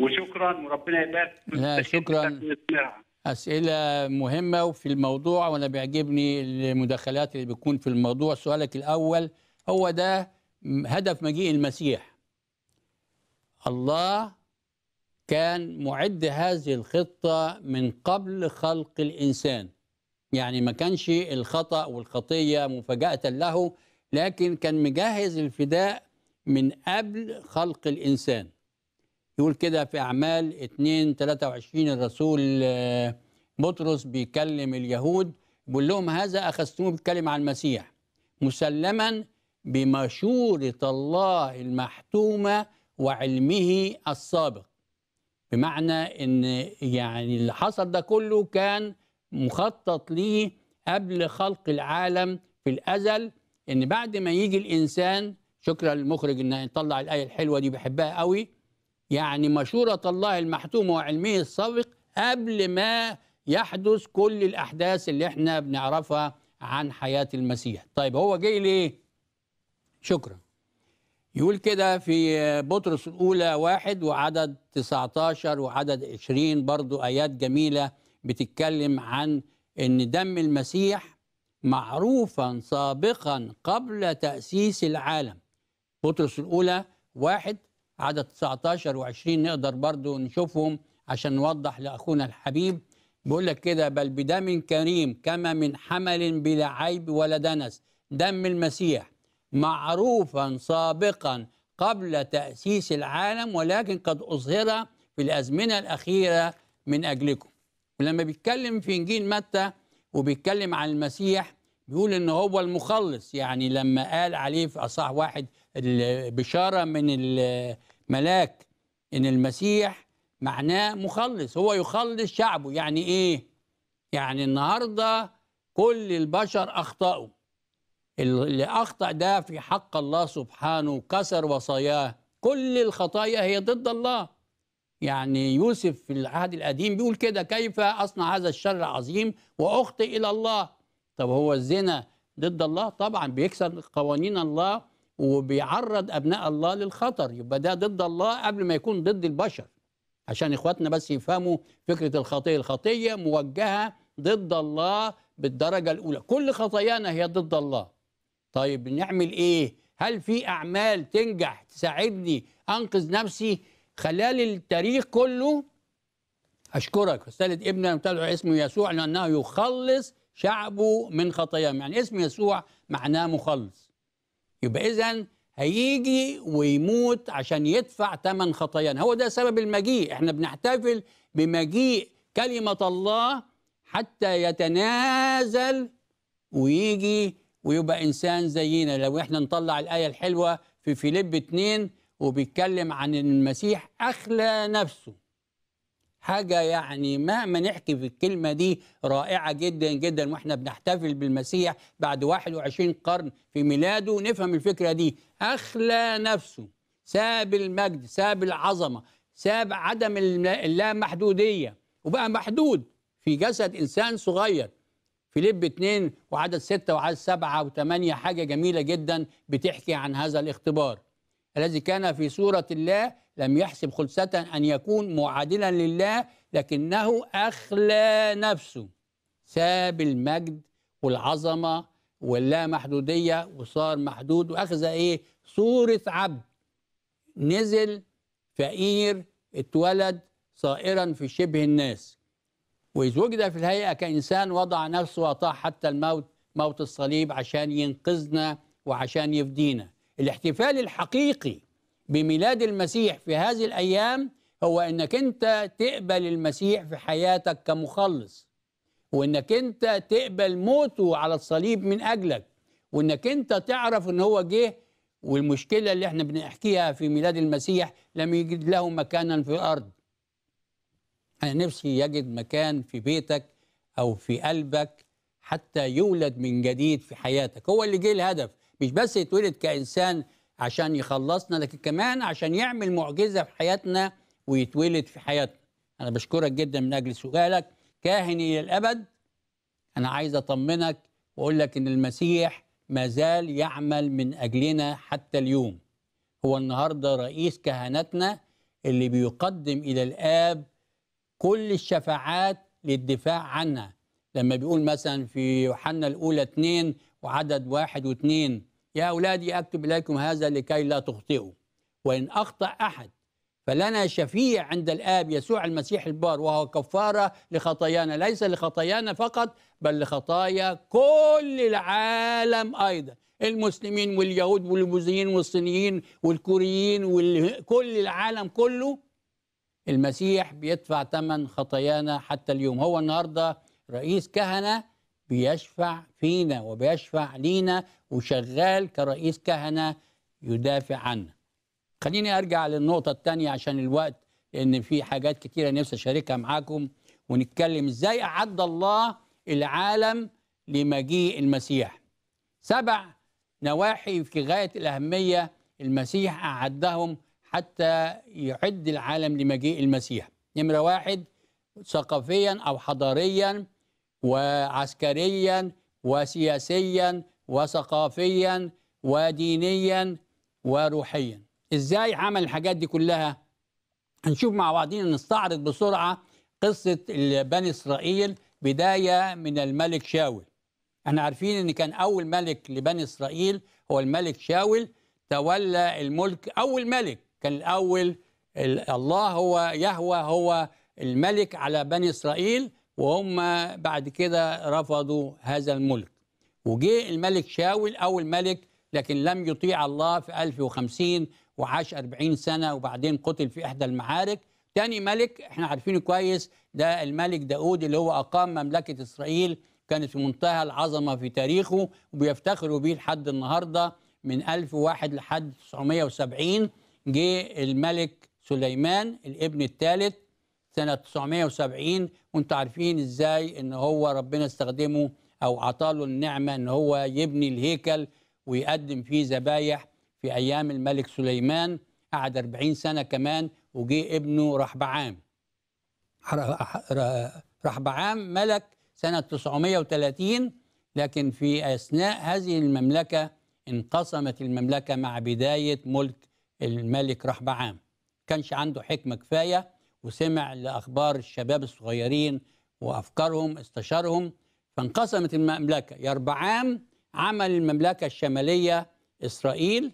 Speaker 1: وشكرا وربنا يبارك لا شكرا أسئلة مهمة وفي الموضوع وأنا بيعجبني المداخلات اللي بتكون في الموضوع سؤالك الأول هو ده هدف مجيء المسيح الله كان معد هذه الخطة من قبل خلق الإنسان يعني ما كانش الخطأ والخطية مفاجأة له لكن كان مجهز الفداء من قبل خلق الإنسان يقول كده في أعمال 2 23 الرسول آه، بطرس بيكلم اليهود بيقول لهم هذا أخذتموه بيتكلم عن المسيح مسلما بمشورة الله المحتومة وعلمه السابق بمعنى ان يعني اللي حصل ده كله كان مخطط ليه قبل خلق العالم في الازل ان بعد ما يجي الانسان شكرا للمخرج ان يطلع الايه الحلوه دي بحبها قوي يعني مشورة الله المحتومة وعلمه السابق قبل ما يحدث كل الأحداث اللي احنا بنعرفها عن حياة المسيح طيب هو جاي ليه؟ شكرا يقول كده في بطرس الأولى واحد وعدد 19 وعدد 20 برضو آيات جميلة بتتكلم عن إن دم المسيح معروفا سابقا قبل تأسيس العالم بطرس الأولى واحد عدد 19 و20 نقدر برضو نشوفهم عشان نوضح لأخونا الحبيب بيقول لك كده بل بدم كريم كما من حمل بلا عيب ولا دنس دم المسيح معروفا سابقا قبل تأسيس العالم ولكن قد أظهر في الأزمنة الأخيرة من أجلكم ولما بيتكلم في إنجيل متى وبيتكلم عن المسيح بيقول إن هو المخلص يعني لما قال عليه في أصح واحد البشارة من ملاك ان المسيح معناه مخلص هو يخلص شعبه يعني ايه يعني النهارده كل البشر اخطاوا اللي اخطا ده في حق الله سبحانه كسر وصاياه كل الخطايا هي ضد الله يعني يوسف في العهد القديم بيقول كده كيف اصنع هذا الشر العظيم واخطئ الى الله طب هو الزنا ضد الله طبعا بيكسر قوانين الله وبيعرض ابناء الله للخطر يبقى ده ضد الله قبل ما يكون ضد البشر عشان اخواتنا بس يفهموا فكره الخطيه الخطيه موجهه ضد الله بالدرجه الاولى كل خطايانا هي ضد الله طيب نعمل ايه هل في اعمال تنجح تساعدني انقذ نفسي خلال التاريخ كله اشكرك استاذ ابن متابع اسمه يسوع لانه يخلص شعبه من خطاياهم يعني اسم يسوع معناه مخلص يبقى إذا هيجي ويموت عشان يدفع ثمن خطايانا هو ده سبب المجيء احنا بنحتفل بمجيء كلمة الله حتى يتنازل ويجي ويبقى إنسان زينا لو احنا نطلع الآية الحلوة في فيليب 2 وبيتكلم عن المسيح أخلى نفسه حاجة يعني مهما نحكي في الكلمة دي رائعة جدا جدا واحنا بنحتفل بالمسيح بعد 21 قرن في ميلاده نفهم الفكرة دي أخلى نفسه ساب المجد ساب العظمة ساب عدم اللامحدودية وبقى محدود في جسد إنسان صغير فيليب 2 وعدد 6 وعدد 7 و8 حاجة جميلة جدا بتحكي عن هذا الاختبار الذي كان في صورة الله لم يحسب خلسة أن يكون معادلا لله لكنه أخلى نفسه ساب المجد والعظمة واللا محدودية وصار محدود وأخذ إيه صورة عبد نزل فقير اتولد صائرا في شبه الناس وإذ وجد في الهيئة كإنسان وضع نفسه وطاع حتى الموت موت الصليب عشان ينقذنا وعشان يفدينا الاحتفال الحقيقي بميلاد المسيح في هذه الايام هو انك انت تقبل المسيح في حياتك كمخلص وانك انت تقبل موته على الصليب من اجلك وانك انت تعرف ان هو جه والمشكله اللي احنا بنحكيها في ميلاد المسيح لم يجد له مكانا في الارض انا نفسي يجد مكان في بيتك او في قلبك حتى يولد من جديد في حياتك هو اللي جه الهدف مش بس يتولد كإنسان عشان يخلصنا لكن كمان عشان يعمل معجزة في حياتنا ويتولد في حياتنا أنا بشكرك جدا من أجل سؤالك كاهن إلى الأبد أنا عايز أطمنك وأقول لك إن المسيح ما زال يعمل من أجلنا حتى اليوم هو النهاردة رئيس كهنتنا اللي بيقدم إلى الآب كل الشفاعات للدفاع عنها لما بيقول مثلا في يوحنا الأولى 2 وعدد واحد واثنين يا أولادي أكتب إليكم هذا لكي لا تخطئوا وإن أخطأ أحد فلنا شفيع عند الآب يسوع المسيح البار وهو كفارة لخطايانا ليس لخطايانا فقط بل لخطايا كل العالم أيضا المسلمين واليهود والبوذيين والصينيين والكوريين وكل العالم كله المسيح بيدفع ثمن خطايانا حتى اليوم هو النهارده رئيس كهنه بيشفع فينا وبيشفع لينا وشغال كرئيس كهنه يدافع عنا. خليني ارجع للنقطه الثانيه عشان الوقت لان في حاجات كتيره نفسي اشاركها معاكم ونتكلم ازاي اعد الله العالم لمجيء المسيح. سبع نواحي في غايه الاهميه المسيح اعدهم حتى يعد العالم لمجيء المسيح. نمره واحد ثقافيا او حضاريا وعسكريا وسياسيا وثقافيا ودينيا وروحيا ازاي عمل الحاجات دي كلها هنشوف مع بعضينا نستعرض بسرعه قصه بني اسرائيل بدايه من الملك شاول احنا عارفين ان كان اول ملك لبني اسرائيل هو الملك شاول تولى الملك اول ملك كان الاول الله هو يهوى هو الملك على بني اسرائيل وهم بعد كده رفضوا هذا الملك وجه الملك شاول أول ملك لكن لم يطيع الله في 1050 وعاش 40 سنة وبعدين قتل في إحدى المعارك تاني ملك احنا عارفينه كويس ده الملك داود اللي هو أقام مملكة إسرائيل كانت في منتهى العظمة في تاريخه وبيفتخروا به لحد النهاردة من 1001 لحد 970 جه الملك سليمان الابن الثالث سنة 970 وانتوا عارفين ازاي ان هو ربنا استخدمه او عطاله النعمة ان هو يبني الهيكل ويقدم فيه ذبايح في ايام الملك سليمان قعد 40 سنة كمان وجي ابنه رحبعام رحبعام ملك سنة 930 لكن في أثناء هذه المملكة انقسمت المملكة مع بداية ملك الملك رحبعام كانش عنده حكمة كفاية وسمع لأخبار الشباب الصغيرين وأفكارهم استشارهم فانقسمت المملكة يربعام عمل المملكة الشمالية إسرائيل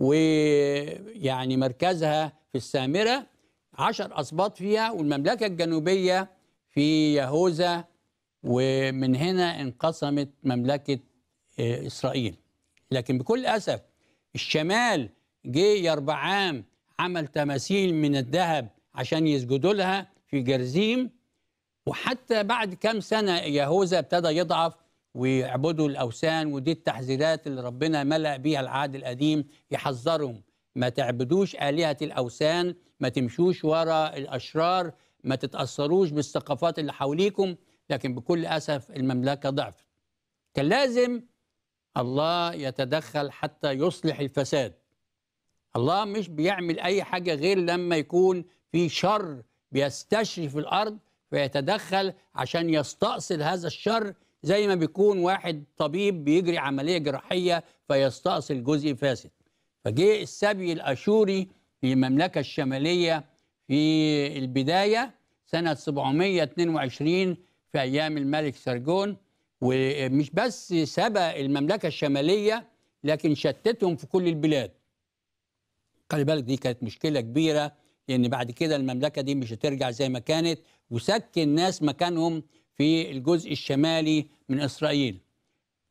Speaker 1: ويعني مركزها في السامرة عشر أسباط فيها والمملكة الجنوبية في يهوذا ومن هنا انقسمت مملكة آه، إسرائيل لكن بكل أسف الشمال جه يربعام عمل تماثيل من الذهب عشان يسجدوا لها في جرزيم وحتى بعد كام سنة يهوذا ابتدى يضعف ويعبدوا الأوثان ودي التحذيرات اللي ربنا ملأ بيها العهد القديم يحذرهم ما تعبدوش آلهة الأوثان ما تمشوش ورا الأشرار ما تتأثروش بالثقافات اللي حواليكم لكن بكل أسف المملكة ضعفت كان لازم الله يتدخل حتى يصلح الفساد الله مش بيعمل أي حاجة غير لما يكون في شر بيستشرف الارض فيتدخل عشان يستأصل هذا الشر زي ما بيكون واحد طبيب بيجري عمليه جراحيه فيستأصل جزء فاسد فجه السبي الاشوري في المملكه الشماليه في البدايه سنه 722 في ايام الملك سرجون ومش بس سبى المملكه الشماليه لكن شتتهم في كل البلاد خلي بالك دي كانت مشكله كبيره لان بعد كده المملكه دي مش هترجع زي ما كانت وسكن ناس مكانهم في الجزء الشمالي من اسرائيل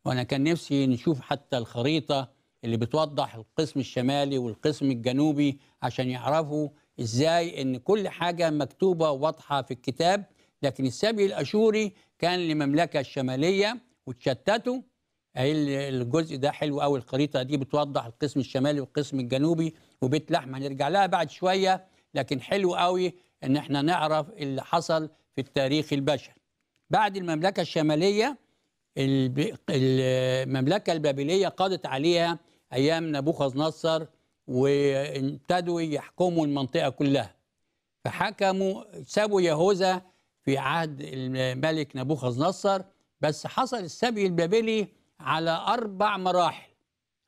Speaker 1: وانا كان نفسي نشوف حتى الخريطه اللي بتوضح القسم الشمالي والقسم الجنوبي عشان يعرفوا ازاي ان كل حاجه مكتوبه واضحه في الكتاب لكن السبي الاشوري كان لمملكه الشماليه وتشتتوا اهي الجزء ده حلو قوي الخريطه دي بتوضح القسم الشمالي والقسم الجنوبي وبيت لحم هنرجع لها بعد شويه لكن حلو قوي ان احنا نعرف اللي حصل في التاريخ البشري بعد المملكه الشماليه المملكه البابليه قضت عليها ايام نبوخذ نصر وابتدوا يحكموا المنطقه كلها فحكموا سابوا يهوذا في عهد الملك نبوخذ نصر بس حصل السبي البابلي على اربع مراحل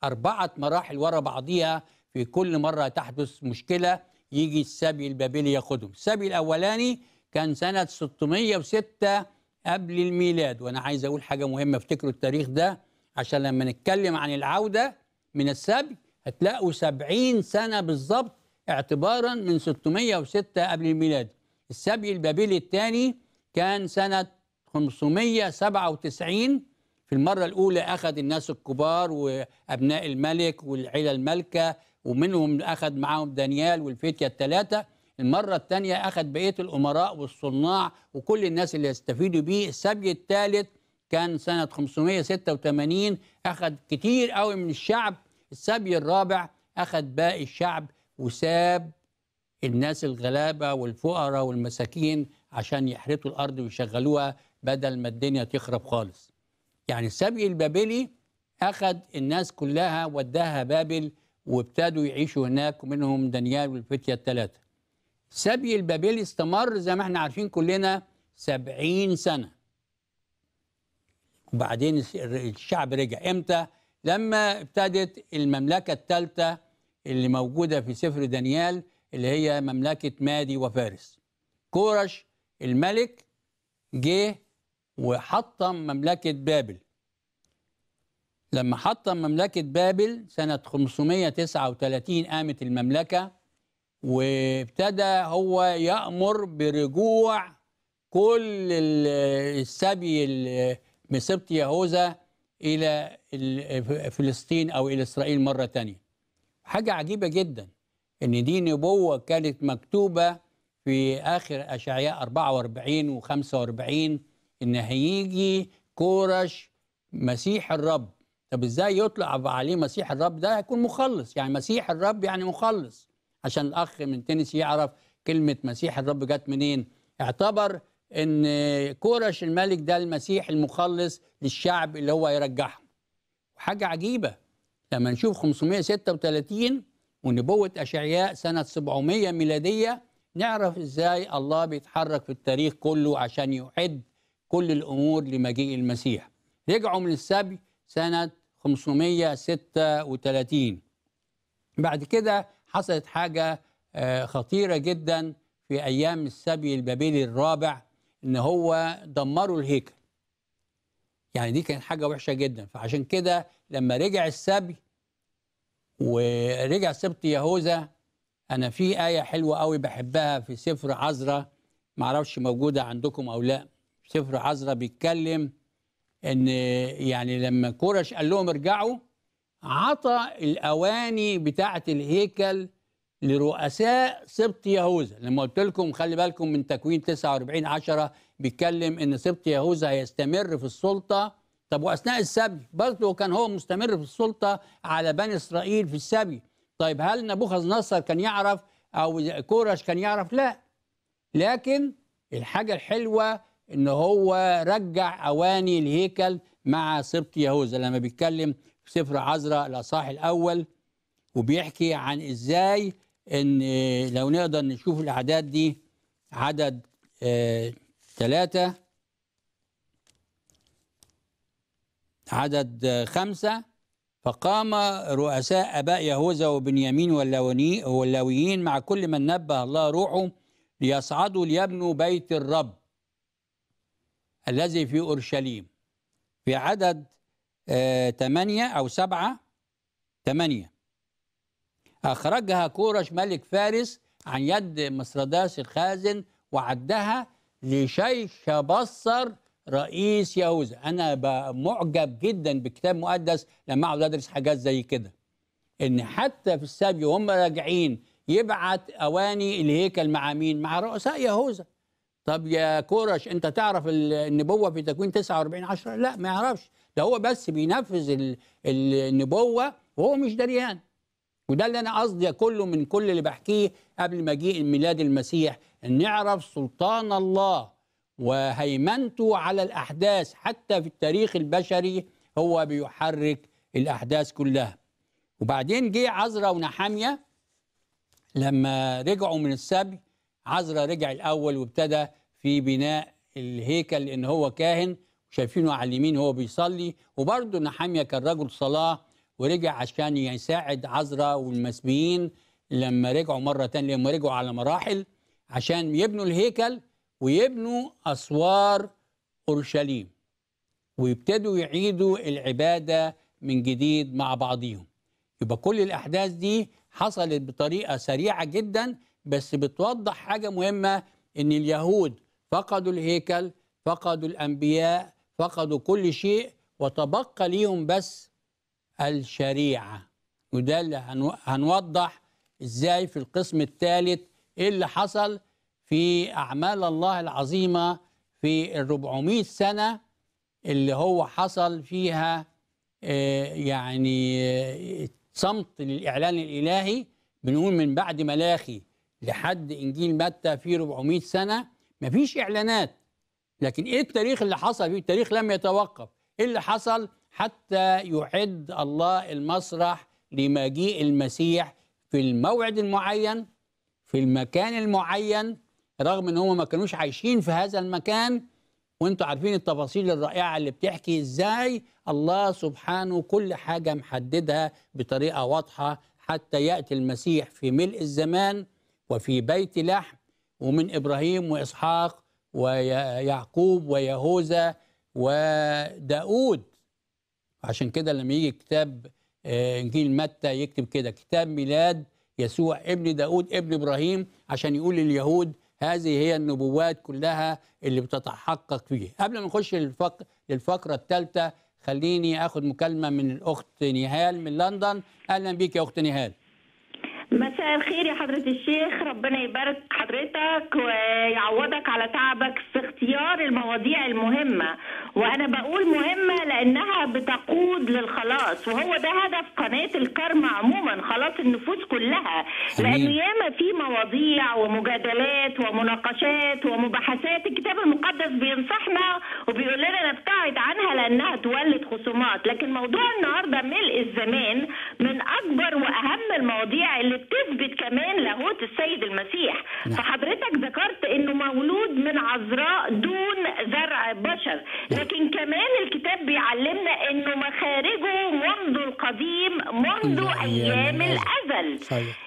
Speaker 1: اربعه مراحل ورا بعضيها في كل مره تحدث مشكله يجي السبي البابلي ياخدهم السبي الاولاني كان سنه 606 قبل الميلاد وانا عايز اقول حاجه مهمه افتكروا التاريخ ده عشان لما نتكلم عن العوده من السبي هتلاقوا 70 سنه بالظبط اعتبارا من 606 قبل الميلاد السبي البابلي الثاني كان سنه 597 في المرة الأولى أخذ الناس الكبار وأبناء الملك والعيلة المالكة ومنهم اخذ معاهم دانيال والفتيه الثلاثه المره الثانيه اخذ بقيه الامراء والصناع وكل الناس اللي يستفيدوا بيه السبي الثالث كان سنه 586 اخذ كتير قوي من الشعب السبي الرابع اخذ باقي الشعب وساب الناس الغلابه والفقراء والمساكين عشان يحرثوا الارض ويشغلوها بدل ما الدنيا تخرب خالص يعني السبي البابلي اخذ الناس كلها وداها بابل وابتدوا يعيشوا هناك ومنهم دانيال والفتية الثلاثة سبي البابلي استمر زي ما احنا عارفين كلنا سبعين سنة وبعدين الشعب رجع امتى لما ابتدت المملكة الثالثة اللي موجودة في سفر دانيال اللي هي مملكة مادي وفارس كورش الملك جه وحطم مملكة بابل لما حطم مملكة بابل سنة 539 قامت المملكة وابتدى هو يأمر برجوع كل السبي من سبط يهوذا إلى فلسطين أو إلى إسرائيل مرة تانية حاجة عجيبة جدا إن دي نبوة كانت مكتوبة في آخر أشعياء 44 و45 إن هيجي كورش مسيح الرب طب ازاي يطلق عليه مسيح الرب ده هيكون مخلص يعني مسيح الرب يعني مخلص عشان الاخ من تنس يعرف كلمه مسيح الرب جت منين اعتبر ان كورش الملك ده المسيح المخلص للشعب اللي هو يرجعهم حاجه عجيبه لما نشوف 536 ونبوه اشعياء سنه 700 ميلاديه نعرف ازاي الله بيتحرك في التاريخ كله عشان يعد كل الامور لمجيء المسيح رجعوا من السبي سنه 536 بعد كده حصلت حاجة آه، خطيرة جدا في أيام السبي البابلي الرابع إن هو دمروا الهيكل يعني دي كانت حاجة وحشة جدا فعشان كده لما رجع السبي ورجع سبط يهوذا أنا في آية حلوة قوي بحبها في سفر عزرة معرفش موجودة عندكم أو لا سفر عزرة بيتكلم ان يعني لما كورش قال لهم ارجعوا عطى الاواني بتاعه الهيكل لرؤساء سبط يهوذا لما قلت لكم خلي بالكم من تكوين 49 10 بيتكلم ان سبط يهوذا هيستمر في السلطه طب واثناء السبي برضه كان هو مستمر في السلطه على بني اسرائيل في السبي طيب هل نبوخذ نصر كان يعرف او كورش كان يعرف لا لكن الحاجه الحلوه ان هو رجع اواني الهيكل مع سبط يهوذا لما بيتكلم في سفر عذراء الاصحاح الاول وبيحكي عن ازاي ان آه، لو نقدر نشوف الاعداد دي عدد ثلاثة آه عدد آه، خمسة فقام رؤساء أباء يهوذا وبنيامين واللاويين مع كل من نبه الله روحه ليصعدوا ليبنوا بيت الرب الذي في أورشليم في عدد ثمانية آه، أو سبعة ثمانية أخرجها كورش ملك فارس عن يد مصرداس الخازن وعدها لشيخ بصر رئيس يهوذا أنا معجب جدا بكتاب مقدس لما أقعد أدرس حاجات زي كده إن حتى في السبي وهم راجعين يبعت أواني الهيكل مع مين؟ مع رؤساء يهوذا طب يا كورش انت تعرف النبوه في تكوين 49 10 لا ما يعرفش ده هو بس بينفذ النبوه وهو مش دريان وده اللي انا قصدي كله من كل اللي بحكيه قبل مجيء ميلاد المسيح ان نعرف سلطان الله وهيمنته على الاحداث حتى في التاريخ البشري هو بيحرك الاحداث كلها وبعدين جه عزرا ونحاميه لما رجعوا من السبي عزرا رجع الاول وابتدى في بناء الهيكل لان هو كاهن شايفينه على اليمين هو بيصلي وبرده نحمية كان رجل صلاة ورجع عشان يساعد عزرا والمسبيين لما رجعوا مرة ثانيه لما رجعوا على مراحل عشان يبنوا الهيكل ويبنوا أسوار أورشليم ويبتدوا يعيدوا العبادة من جديد مع بعضيهم يبقى كل الأحداث دي حصلت بطريقة سريعة جدا بس بتوضح حاجة مهمة إن اليهود فقدوا الهيكل فقدوا الأنبياء فقدوا كل شيء وتبقى ليهم بس الشريعة وده اللي هنوضح إزاي في القسم الثالث إيه اللي حصل في أعمال الله العظيمة في الربعمائة سنة اللي هو حصل فيها آه، يعني آه، صمت للإعلان الإلهي بنقول من بعد ملاخي لحد انجيل متى في 400 سنه مفيش اعلانات لكن ايه التاريخ اللي حصل فيه التاريخ لم يتوقف ايه اللي حصل حتى يعد الله المسرح لمجيء المسيح في الموعد المعين في المكان المعين رغم ان هم ما كانوش عايشين في هذا المكان وانتم عارفين التفاصيل الرائعه اللي بتحكي ازاي الله سبحانه كل حاجه محددها بطريقه واضحه حتى ياتي المسيح في ملء الزمان وفي بيت لحم ومن إبراهيم وإسحاق ويعقوب ويهوذا وداود عشان كده لما يجي كتاب آه، إنجيل متى يكتب كده كتاب ميلاد يسوع ابن داود ابن إبراهيم عشان يقول لليهود هذه هي النبوات كلها اللي بتتحقق فيه قبل ما نخش للفق... للفقرة الثالثة خليني أخذ مكالمة من الأخت نهال من لندن أهلا بيك يا أخت نهال مساء الخير يا حضرة الشيخ ربنا يبارك
Speaker 4: حضرتك ويعوضك على تعبك في اختيار المواضيع المهمة وانا بقول مهمه لانها بتقود للخلاص وهو ده هدف قناه الكارما عموما خلاص النفوس كلها لانه ياما في مواضيع ومجادلات ومناقشات ومباحثات الكتاب المقدس بينصحنا وبيقول لنا نبتعد عنها لانها تولد خصومات لكن موضوع النهارده ملء الزمان من اكبر واهم المواضيع اللي بتثبت كمان لاهوت السيد المسيح نعم. فحضرتك ذكرت انه مولود من عذراء دون زرع بشر نعم. لكن كمان الكتاب بيعلمنا انه مخارجه منذ القديم منذ ايام الازل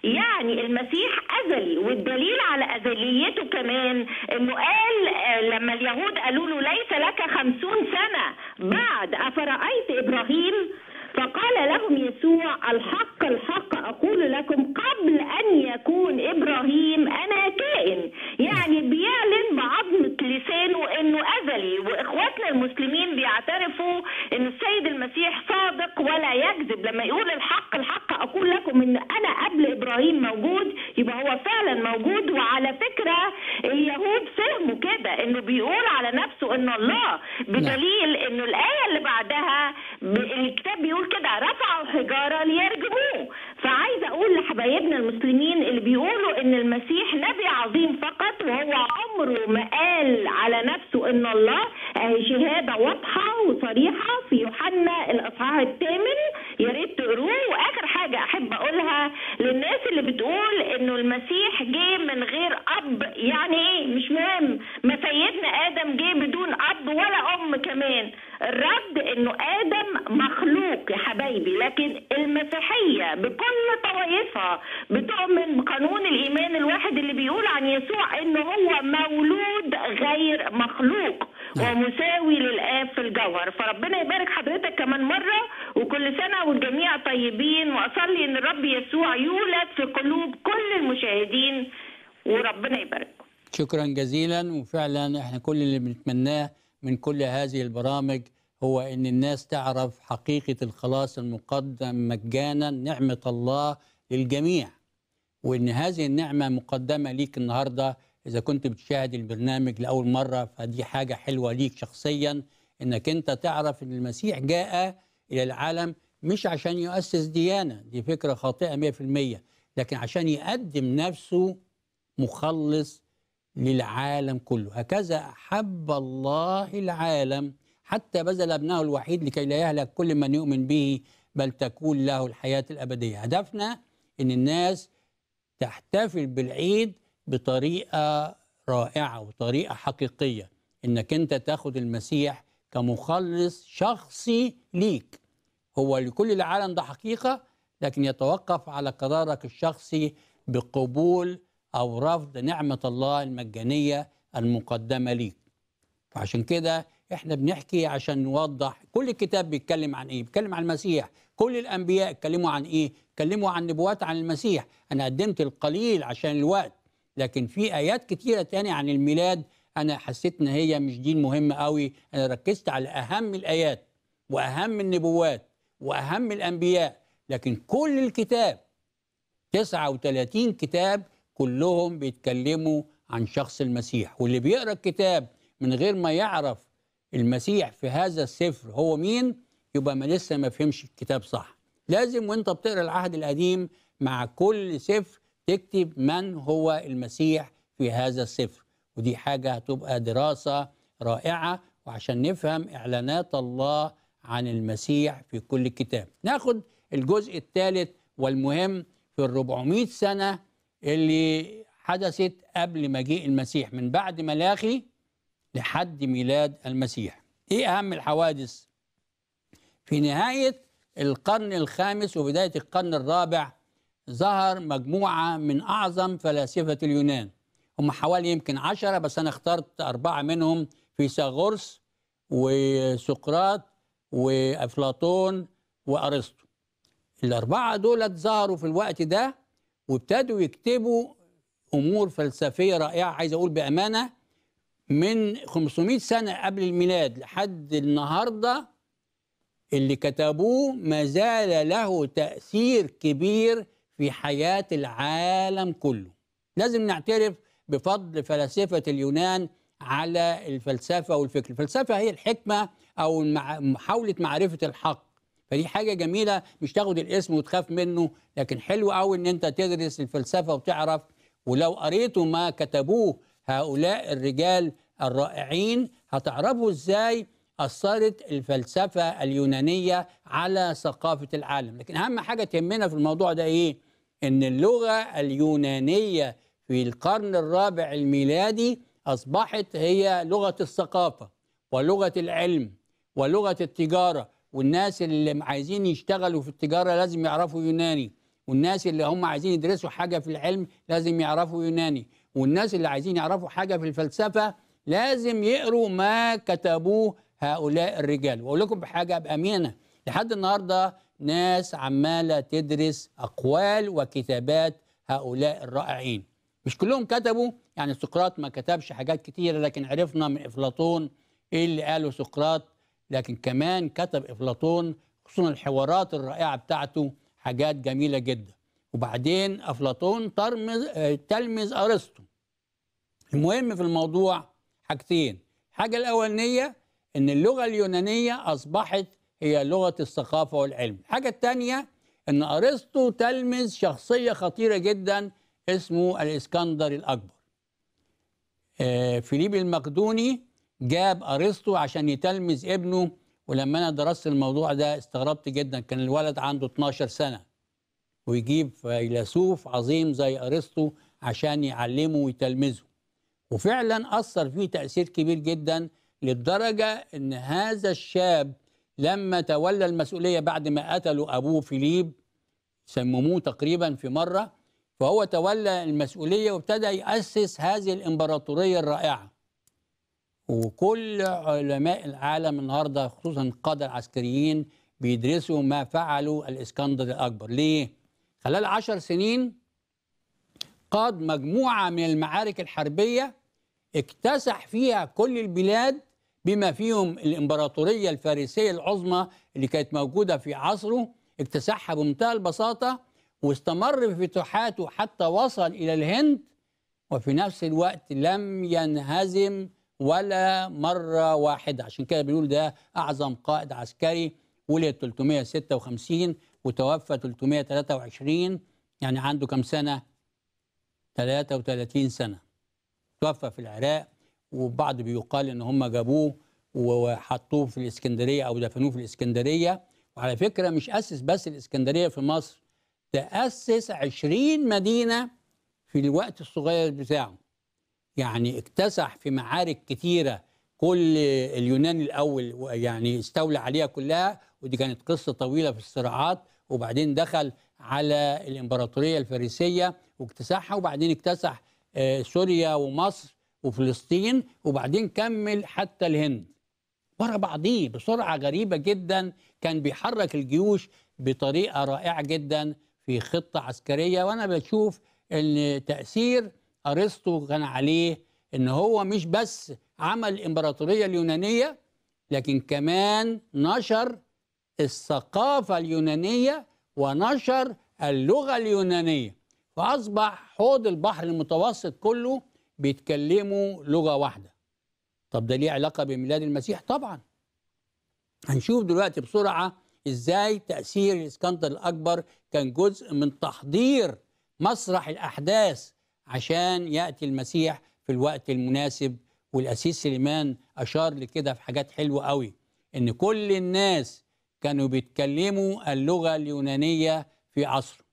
Speaker 4: يعني المسيح ازلي والدليل على ازليته كمان انه قال آه، لما اليهود قالوا له ليس لك خمسون سنه بعد افرايت ابراهيم فقال لهم يسوع الحق الحق أقول لكم قبل أن يكون إبراهيم أنا كائن يعني بيعلن بعظمة لسانه أنه أزلي وإخواتنا المسلمين بيعترفوا أن السيد المسيح صادق ولا يكذب لما يقول الحق الحق أقول لكم أن أنا قبل إبراهيم موجود يبقى هو فعلا موجود وعلى فكرة اليهود فهموا كده أنه بيقول على نفسه أن الله نعم. بدليل أنه الآية اللي بعدها الكتاب بيقول بيقول كده رفعوا حجاره ليرجموه فعايزه اقول لحبايبنا المسلمين اللي بيقولوا ان المسيح نبي عظيم فقط وهو عمره ما قال على نفسه ان الله شهاده واضحه وصريحه في يوحنا الاصحاح الثامن يا ريت تقروه واخر حاجه احب اقولها للناس اللي بتقول انه المسيح جه من غير اب يعني ايه مش مهم ما سيدنا ادم جه بدون اب ولا ام كمان الرد انه ادم مخلوق يا حبايبي لكن المسيحيه بكل طوائفها بتؤمن بقانون الايمان الواحد اللي بيقول عن يسوع انه هو مولود غير مخلوق نعم. ومساوي للآب في الجوهر فربنا يبارك حضرتك كمان مرة وكل سنة والجميع طيبين وأصلي إن الرب يسوع يولد في قلوب كل المشاهدين وربنا يبارككم
Speaker 1: شكرا جزيلا وفعلا احنا كل اللي بنتمناه من كل هذه البرامج هو ان الناس تعرف حقيقه الخلاص المقدم مجانا نعمه الله للجميع وان هذه النعمه مقدمه ليك النهارده اذا كنت بتشاهد البرنامج لاول مره فدي حاجه حلوه ليك شخصيا انك انت تعرف ان المسيح جاء الى العالم مش عشان يؤسس ديانه دي فكره خاطئه 100% لكن عشان يقدم نفسه مخلص للعالم كله هكذا احب الله العالم حتى بذل ابنه الوحيد لكي لا يهلك كل من يؤمن به بل تكون له الحياة الأبدية هدفنا أن الناس تحتفل بالعيد بطريقة رائعة وطريقة حقيقية أنك أنت تاخد المسيح كمخلص شخصي ليك هو لكل العالم ده حقيقة لكن يتوقف على قرارك الشخصي بقبول أو رفض نعمة الله المجانية المقدمة ليك وعشان كده احنا بنحكي عشان نوضح كل الكتاب بيتكلم عن ايه بيتكلم عن المسيح كل الانبياء اتكلموا عن ايه اتكلموا عن نبوات عن المسيح انا قدمت القليل عشان الوقت لكن في ايات كتيره تاني عن الميلاد انا حسيت ان هي مش دي المهمه قوي انا ركزت على اهم الايات واهم النبوات واهم الانبياء لكن كل الكتاب 39 كتاب كلهم بيتكلموا عن شخص المسيح واللي بيقرا الكتاب من غير ما يعرف المسيح في هذا السفر هو مين يبقى ما لسه ما فهمش الكتاب صح لازم وانت بتقرا العهد القديم مع كل سفر تكتب من هو المسيح في هذا السفر ودي حاجه هتبقى دراسه رائعه وعشان نفهم اعلانات الله عن المسيح في كل كتاب ناخد الجزء الثالث والمهم في ال 400 سنه اللي حدثت قبل مجيء المسيح من بعد ملاخي لحد ميلاد المسيح إيه أهم الحوادث؟ في نهاية القرن الخامس وبداية القرن الرابع ظهر مجموعة من أعظم فلاسفة اليونان هم حوالي يمكن عشرة بس أنا اخترت أربعة منهم فيثاغورس وسقراط وأفلاطون وأرسطو الأربعة دول ظهروا في الوقت ده وابتدوا يكتبوا أمور فلسفية رائعة عايز أقول بأمانة من 500 سنة قبل الميلاد لحد النهاردة اللي كتبوه ما زال له تأثير كبير في حياة العالم كله لازم نعترف بفضل فلاسفة اليونان على الفلسفة والفكر الفلسفة هي الحكمة أو محاولة معرفة الحق فدي حاجة جميلة مش تاخد الاسم وتخاف منه لكن حلو قوي ان انت تدرس الفلسفة وتعرف ولو قريتوا ما كتبوه هؤلاء الرجال الرائعين هتعرفوا ازاي أثرت الفلسفة اليونانية على ثقافة العالم لكن أهم حاجة تهمنا في الموضوع ده إيه؟ إن اللغة اليونانية في القرن الرابع الميلادي أصبحت هي لغة الثقافة ولغة العلم ولغة التجارة والناس اللي عايزين يشتغلوا في التجارة لازم يعرفوا يوناني والناس اللي هم عايزين يدرسوا حاجة في العلم لازم يعرفوا يوناني والناس اللي عايزين يعرفوا حاجة في الفلسفة لازم يقروا ما كتبوه هؤلاء الرجال وأقول لكم بحاجة بأمينة لحد النهاردة ناس عمالة تدرس أقوال وكتابات هؤلاء الرائعين مش كلهم كتبوا يعني سقراط ما كتبش حاجات كتيرة لكن عرفنا من أفلاطون إيه اللي قاله سقراط لكن كمان كتب أفلاطون خصوصا الحوارات الرائعة بتاعته حاجات جميلة جدا وبعدين أفلاطون ترمز آه، تلمز أرسطو المهم في الموضوع حاجتين الحاجة الأولانية أن اللغة اليونانية أصبحت هي لغة الثقافة والعلم الحاجة الثانية أن أرسطو تلمز شخصية خطيرة جدا اسمه الإسكندر الأكبر آه، فيليب المقدوني جاب أرسطو عشان يتلمز ابنه ولما أنا درست الموضوع ده استغربت جدا كان الولد عنده 12 سنة ويجيب فيلسوف عظيم زي ارسطو عشان يعلمه ويتلمذه وفعلا اثر فيه تاثير كبير جدا للدرجه ان هذا الشاب لما تولى المسؤوليه بعد ما قتلوا ابوه فيليب سمموه تقريبا في مره فهو تولى المسؤوليه وابتدى ياسس هذه الامبراطوريه الرائعه وكل علماء العالم النهارده خصوصا القاده العسكريين بيدرسوا ما فعلوا الاسكندر الاكبر ليه خلال عشر سنين قاد مجموعة من المعارك الحربية اكتسح فيها كل البلاد بما فيهم الإمبراطورية الفارسية العظمى اللي كانت موجودة في عصره اكتسحها بمنتهى البساطة واستمر في فتوحاته حتى وصل إلى الهند وفي نفس الوقت لم ينهزم ولا مرة واحدة عشان كده بنقول ده أعظم قائد عسكري ولد 356 وتوفى 323 يعني عنده كم سنة 33 سنة توفى في العراق وبعض بيقال ان هم جابوه وحطوه في الاسكندرية او دفنوه في الاسكندرية وعلى فكرة مش أسس بس الاسكندرية في مصر ده أسس 20 مدينة في الوقت الصغير بتاعه يعني اكتسح في معارك كتيرة كل اليونان الأول يعني استولى عليها كلها ودي كانت قصة طويلة في الصراعات وبعدين دخل على الامبراطوريه الفارسيه واكتسحها وبعدين اكتسح آه، سوريا ومصر وفلسطين وبعدين كمل حتى الهند ورا بعضيه بسرعه غريبه جدا كان بيحرك الجيوش بطريقه رائعه جدا في خطه عسكريه وانا بشوف ان تاثير ارسطو كان عليه ان هو مش بس عمل الامبراطوريه اليونانيه لكن كمان نشر الثقافة اليونانية ونشر اللغة اليونانية فأصبح حوض البحر المتوسط كله بيتكلموا لغة واحدة طب ده ليه علاقة بميلاد المسيح طبعا هنشوف دلوقتي بسرعة إزاي تأثير الإسكندر الأكبر كان جزء من تحضير مسرح الأحداث عشان يأتي المسيح في الوقت المناسب والأسيس سليمان أشار لكده في حاجات حلوة قوي إن كل الناس كانوا بيتكلموا اللغة اليونانية في عصره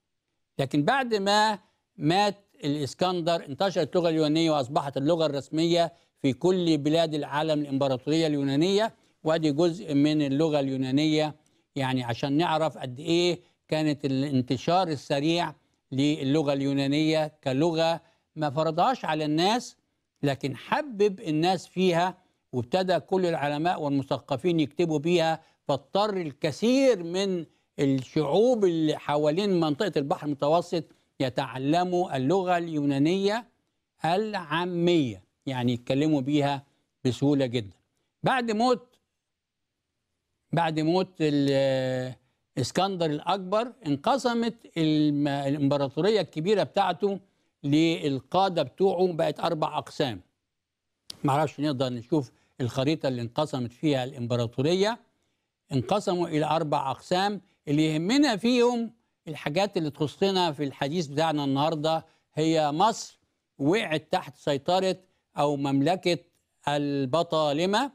Speaker 1: لكن بعد ما مات الإسكندر انتشرت اللغة اليونانية وأصبحت اللغة الرسمية في كل بلاد العالم الإمبراطورية اليونانية وادي جزء من اللغة اليونانية يعني عشان نعرف قد إيه كانت الانتشار السريع للغة اليونانية كلغة ما فرضهاش على الناس لكن حبب الناس فيها وابتدى كل العلماء والمثقفين يكتبوا بيها فاضطر الكثير من الشعوب اللي حوالين منطقة البحر المتوسط يتعلموا اللغة اليونانية العامية يعني يتكلموا بيها بسهولة جدا بعد موت بعد موت الاسكندر الأكبر انقسمت الإمبراطورية الكبيرة بتاعته للقادة بتوعه بقت أربع أقسام معرفش نقدر نشوف الخريطة اللي انقسمت فيها الإمبراطورية انقسموا إلى أربع أقسام اللي يهمنا فيهم الحاجات اللي تخصنا في الحديث بتاعنا النهاردة هي مصر وقعت تحت سيطرة أو مملكة البطالمة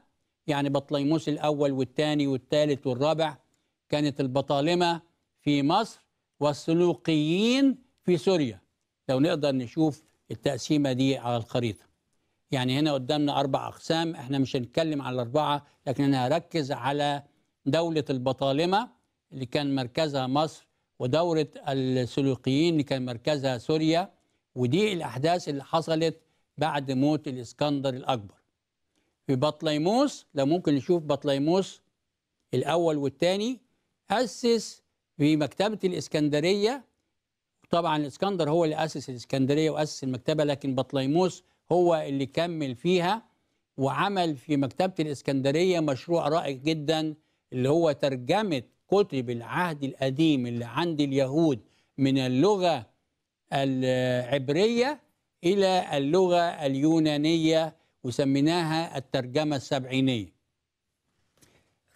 Speaker 1: يعني بطليموس الأول والثاني والثالث والرابع كانت البطالمة في مصر والسلوقيين في سوريا لو نقدر نشوف التقسيمة دي على الخريطة يعني هنا قدامنا أربع أقسام احنا مش هنتكلم على الأربعة لكن أنا هركز على دولة البطالمة اللي كان مركزها مصر ودورة السلوقيين اللي كان مركزها سوريا ودي الأحداث اللي حصلت بعد موت الإسكندر الأكبر في بطليموس لو ممكن نشوف بطليموس الأول والثاني أسس في مكتبة الإسكندرية طبعا الإسكندر هو اللي أسس الإسكندرية وأسس المكتبة لكن بطليموس هو اللي كمل فيها وعمل في مكتبة الإسكندرية مشروع رائع جدا اللي هو ترجمة كتب العهد القديم اللي عند اليهود من اللغة العبرية إلى اللغة اليونانية وسميناها الترجمة السبعينية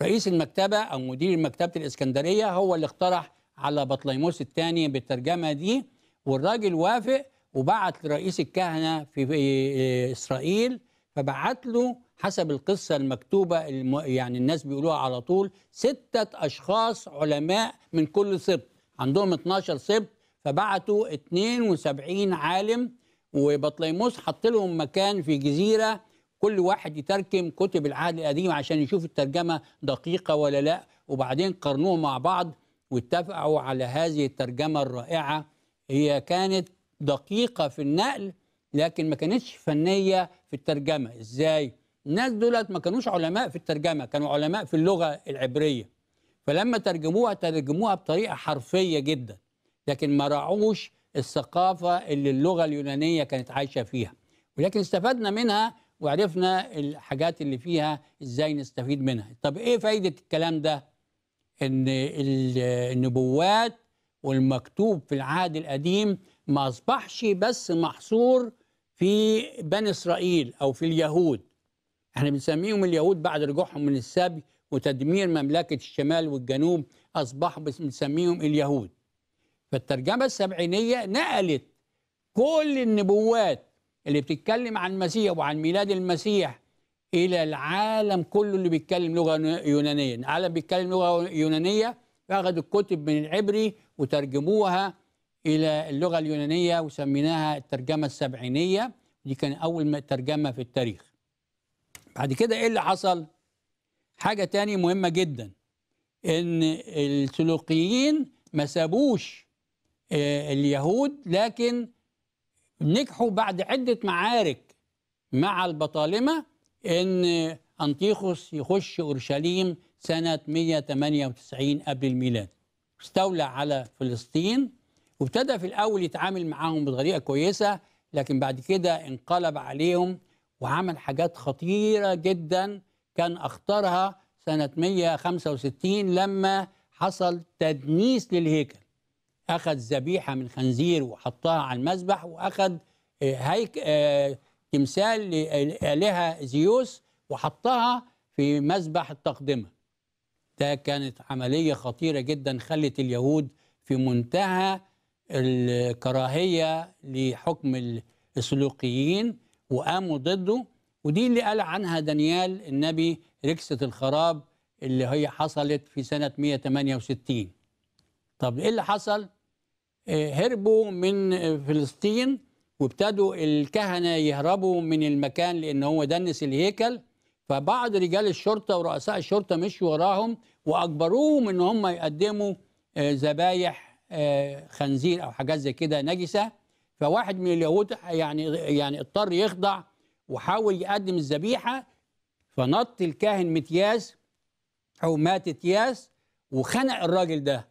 Speaker 1: رئيس المكتبة أو مدير مكتبة الإسكندرية هو اللي اقترح على بطليموس الثاني بالترجمة دي والراجل وافق وبعت لرئيس الكهنة في إسرائيل فبعت له حسب القصة المكتوبة يعني الناس بيقولوها على طول ستة أشخاص علماء من كل سبط عندهم 12 سبط فبعتوا 72 عالم وبطليموس حط لهم مكان في جزيرة كل واحد يترجم كتب العهد القديم عشان يشوف الترجمة دقيقة ولا لا وبعدين قرنوه مع بعض واتفقوا على هذه الترجمة الرائعة هي كانت دقيقة في النقل لكن ما كانتش فنية في الترجمه ازاي الناس دولت ما كانوش علماء في الترجمه كانوا علماء في اللغه العبريه فلما ترجموها ترجموها بطريقه حرفيه جدا لكن ما راعوش الثقافه اللي اللغه اليونانيه كانت عايشه فيها ولكن استفدنا منها وعرفنا الحاجات اللي فيها ازاي نستفيد منها طب ايه فايده الكلام ده ان النبوات والمكتوب في العهد القديم ما اصبحش بس محصور في بني اسرائيل او في اليهود احنا بنسميهم اليهود بعد رجوعهم من السبي وتدمير مملكه الشمال والجنوب اصبحوا بنسميهم اليهود فالترجمه السبعينيه نقلت كل النبوات اللي بتتكلم عن المسيح وعن ميلاد المسيح الى العالم كله اللي بيتكلم لغه يونانيه العالم بيتكلم لغه يونانيه فاخدوا الكتب من العبري وترجموها إلى اللغة اليونانية وسميناها الترجمة السبعينية دي كان أول ترجمة في التاريخ بعد كده إيه اللي حصل؟ حاجة تانية مهمة جدا إن السلوقيين ما سابوش آه، اليهود لكن نجحوا بعد عدة معارك مع البطالمة إن أنطيخوس يخش أورشليم سنة 198 قبل الميلاد استولى على فلسطين وابتدى في الأول يتعامل معاهم بطريقة كويسة لكن بعد كده انقلب عليهم وعمل حاجات خطيرة جدا كان أخطرها سنة 165 لما حصل تدنيس للهيكل أخذ ذبيحة من خنزير وحطها على المذبح وأخذ آه، هيك آه، تمثال لآلهة آه، زيوس وحطها في مذبح التقدمة ده كانت عملية خطيرة جدا خلت اليهود في منتهى الكراهيه لحكم السلوقيين وقاموا ضده ودي اللي قال عنها دانيال النبي ركسه الخراب اللي هي حصلت في سنه 168 طب ايه اللي حصل؟ آه، هربوا من فلسطين وابتدوا الكهنه يهربوا من المكان لان هو دنس الهيكل فبعض رجال الشرطه ورؤساء الشرطه مشوا وراهم واجبروهم ان هم يقدموا آه، ذبايح آه، خنزير او حاجات زي كده نجسه فواحد من اليهود يعني يعني اضطر يخضع وحاول يقدم الذبيحه فنط الكاهن متياس او مات تياس وخنق الراجل ده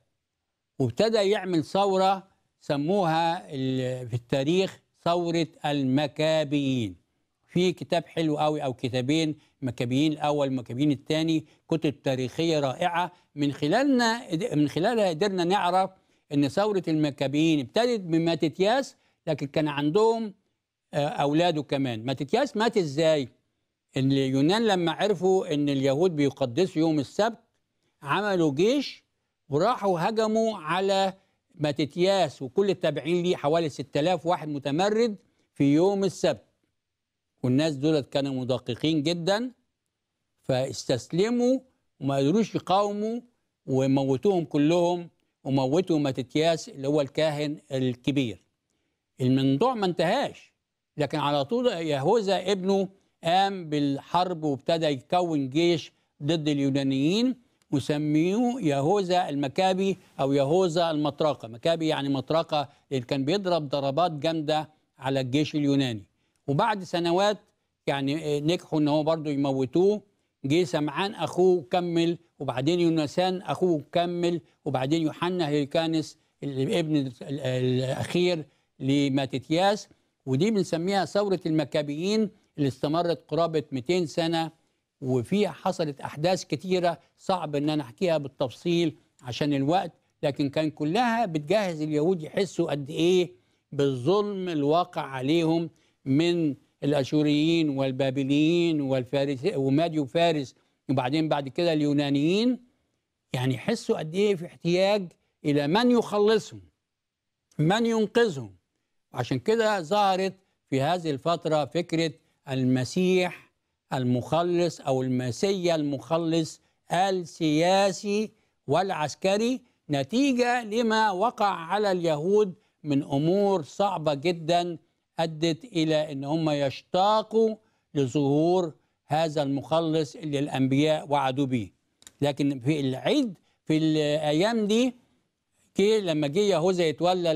Speaker 1: وابتدى يعمل ثوره سموها في التاريخ ثوره المكابيين في كتاب حلو قوي او كتابين مكابيين الاول مكابيين الثاني كتب تاريخيه رائعه من خلالنا من خلالها قدرنا نعرف ان ثوره المكابين ابتدت ماتتياس لكن كان عندهم آه، اولاده كمان ماتتياس مات ازاي ان اليونان لما عرفوا ان اليهود بيقدسوا يوم السبت عملوا جيش وراحوا هجموا على ماتتياس وكل التابعين ليه حوالي 6000 واحد متمرد في يوم السبت والناس دولت كانوا مدققين جدا فاستسلموا وما قدروش يقاوموا وموتوهم كلهم وموته ماتتياس اللي هو الكاهن الكبير الموضوع ما انتهاش لكن على طول يهوذا ابنه قام بالحرب وابتدى يكون جيش ضد اليونانيين وسميوه يهوذا المكابي او يهوذا المطرقه مكابي يعني مطرقه اللي كان بيضرب ضربات جامده على الجيش اليوناني وبعد سنوات يعني نجحوا ان هو برضه يموتوه جه سمعان اخوه كمل وبعدين يونسان اخوه كمل وبعدين يوحنا هيركانس الابن الاخير لماتتياس ودي بنسميها ثوره المكابيين اللي استمرت قرابه 200 سنه وفيها حصلت احداث كثيره صعب ان انا احكيها بالتفصيل عشان الوقت لكن كان كلها بتجهز اليهود يحسوا قد ايه بالظلم الواقع عليهم من الاشوريين والبابليين والفارس وماديو فارس وبعدين بعد كده اليونانيين يعني حسوا قد ايه في احتياج الى من يخلصهم من ينقذهم عشان كده ظهرت في هذه الفتره فكره المسيح المخلص او المسيا المخلص السياسي والعسكري نتيجه لما وقع على اليهود من امور صعبه جدا أدت إلى أن هم يشتاقوا لظهور هذا المخلص اللي الأنبياء وعدوا به لكن في العيد في الأيام دي كي لما جه يهوذا يتولى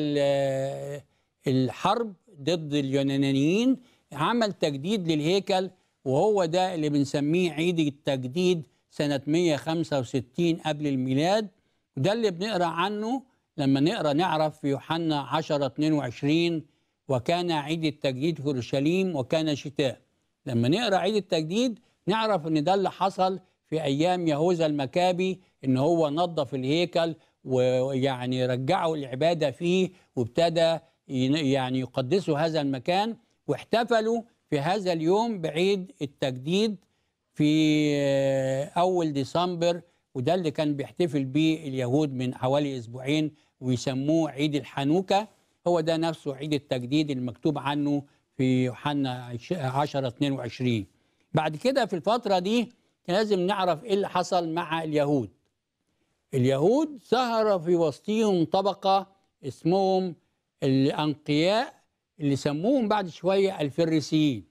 Speaker 1: الحرب ضد اليونانيين عمل تجديد للهيكل وهو ده اللي بنسميه عيد التجديد سنة 165 قبل الميلاد وده اللي بنقرأ عنه لما نقرأ نعرف في يوحنا 10 22 وكان عيد التجديد في اورشليم وكان شتاء لما نقرا عيد التجديد نعرف ان ده اللي حصل في ايام يهوذا المكابي ان هو نظف الهيكل ويعني رجعوا العباده فيه وابتدى يعني يقدسوا هذا المكان واحتفلوا في هذا اليوم بعيد التجديد في اول ديسمبر وده اللي كان بيحتفل بيه اليهود من حوالي اسبوعين ويسموه عيد الحنوكه هو ده نفسه عيد التجديد المكتوب عنه في يوحنا 10 22 بعد كده في الفترة دي لازم نعرف ايه اللي حصل مع اليهود اليهود ظهر في وسطهم طبقة اسمهم الأنقياء اللي سموهم بعد شوية الفريسيين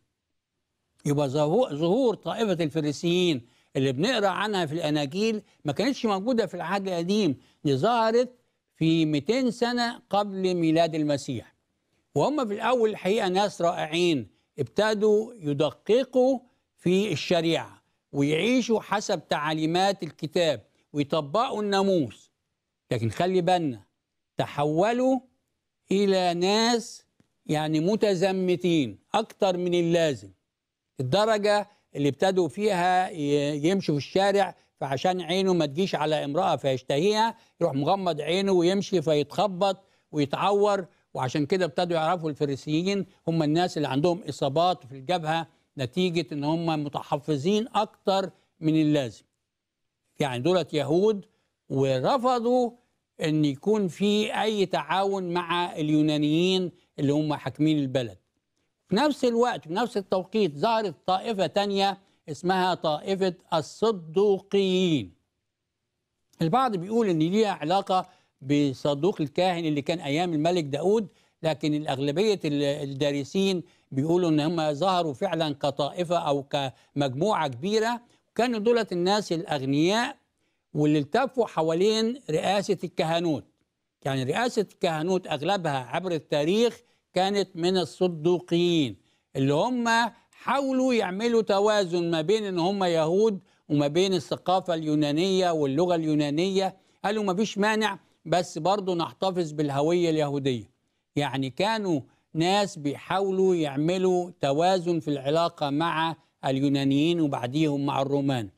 Speaker 1: يبقى ظهور طائفة الفريسيين اللي بنقرا عنها في الأناجيل ما كانتش موجودة في العهد القديم دي ظهرت في 200 سنة قبل ميلاد المسيح وهم في الأول الحقيقة ناس رائعين ابتدوا يدققوا في الشريعة ويعيشوا حسب تعاليمات الكتاب ويطبقوا الناموس لكن خلي بالنا تحولوا إلى ناس يعني متزمتين أكثر من اللازم الدرجة اللي ابتدوا فيها يمشوا في الشارع فعشان عينه ما تجيش على امرأة فيشتهيها يروح مغمض عينه ويمشي فيتخبط ويتعور وعشان كده ابتدوا يعرفوا الفريسيين هم الناس اللي عندهم إصابات في الجبهة نتيجة إن هم متحفظين أكتر من اللازم يعني دولت يهود ورفضوا ان يكون في اي تعاون مع اليونانيين اللي هم حاكمين البلد في نفس الوقت في نفس التوقيت ظهرت طائفة تانية اسمها طائفة الصدوقيين البعض بيقول إن ليها علاقة بصدوق الكاهن اللي كان أيام الملك داود لكن الأغلبية الدارسين بيقولوا إن هم ظهروا فعلا كطائفة أو كمجموعة كبيرة كانوا دولة الناس الأغنياء واللي التفوا حوالين رئاسة الكهنوت يعني رئاسة الكهنوت أغلبها عبر التاريخ كانت من الصدوقيين اللي هم حاولوا يعملوا توازن ما بين ان هم يهود وما بين الثقافه اليونانيه واللغه اليونانيه قالوا ما فيش مانع بس برضه نحتفظ بالهويه اليهوديه يعني كانوا ناس بيحاولوا يعملوا توازن في العلاقه مع اليونانيين وبعديهم مع الرومان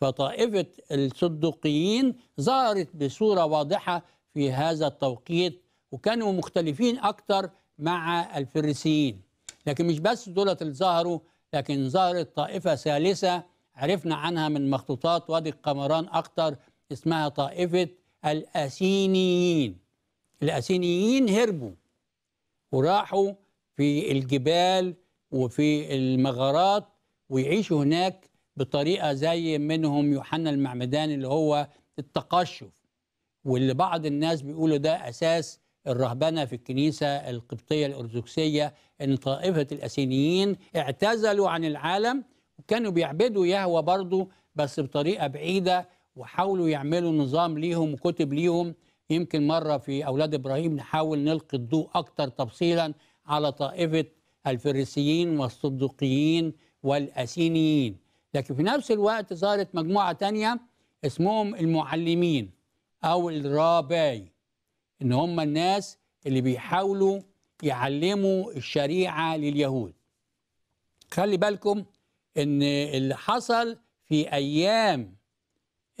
Speaker 1: فطائفه الصدوقيين ظهرت بصوره واضحه في هذا التوقيت وكانوا مختلفين أكثر مع الفريسيين لكن مش بس دولت اللي ظهروا لكن ظهرت طائفة ثالثة عرفنا عنها من مخطوطات وادي القمران أكتر اسمها طائفة الأسينيين الأسينيين هربوا وراحوا في الجبال وفي المغارات ويعيشوا هناك بطريقة زي منهم يوحنا المعمدان اللي هو التقشف واللي بعض الناس بيقولوا ده أساس الرهبنه في الكنيسه القبطيه الارثوذكسيه ان طائفه الاسينيين اعتزلوا عن العالم وكانوا بيعبدوا يهوى برضه بس بطريقه بعيده وحاولوا يعملوا نظام ليهم وكتب ليهم يمكن مره في اولاد ابراهيم نحاول نلقي الضوء اكتر تفصيلا على طائفه الفريسيين والصدوقيين والاسينيين لكن في نفس الوقت ظهرت مجموعه تانية اسمهم المعلمين او الراباي ان هم الناس اللي بيحاولوا يعلموا الشريعه لليهود خلي بالكم ان اللي حصل في ايام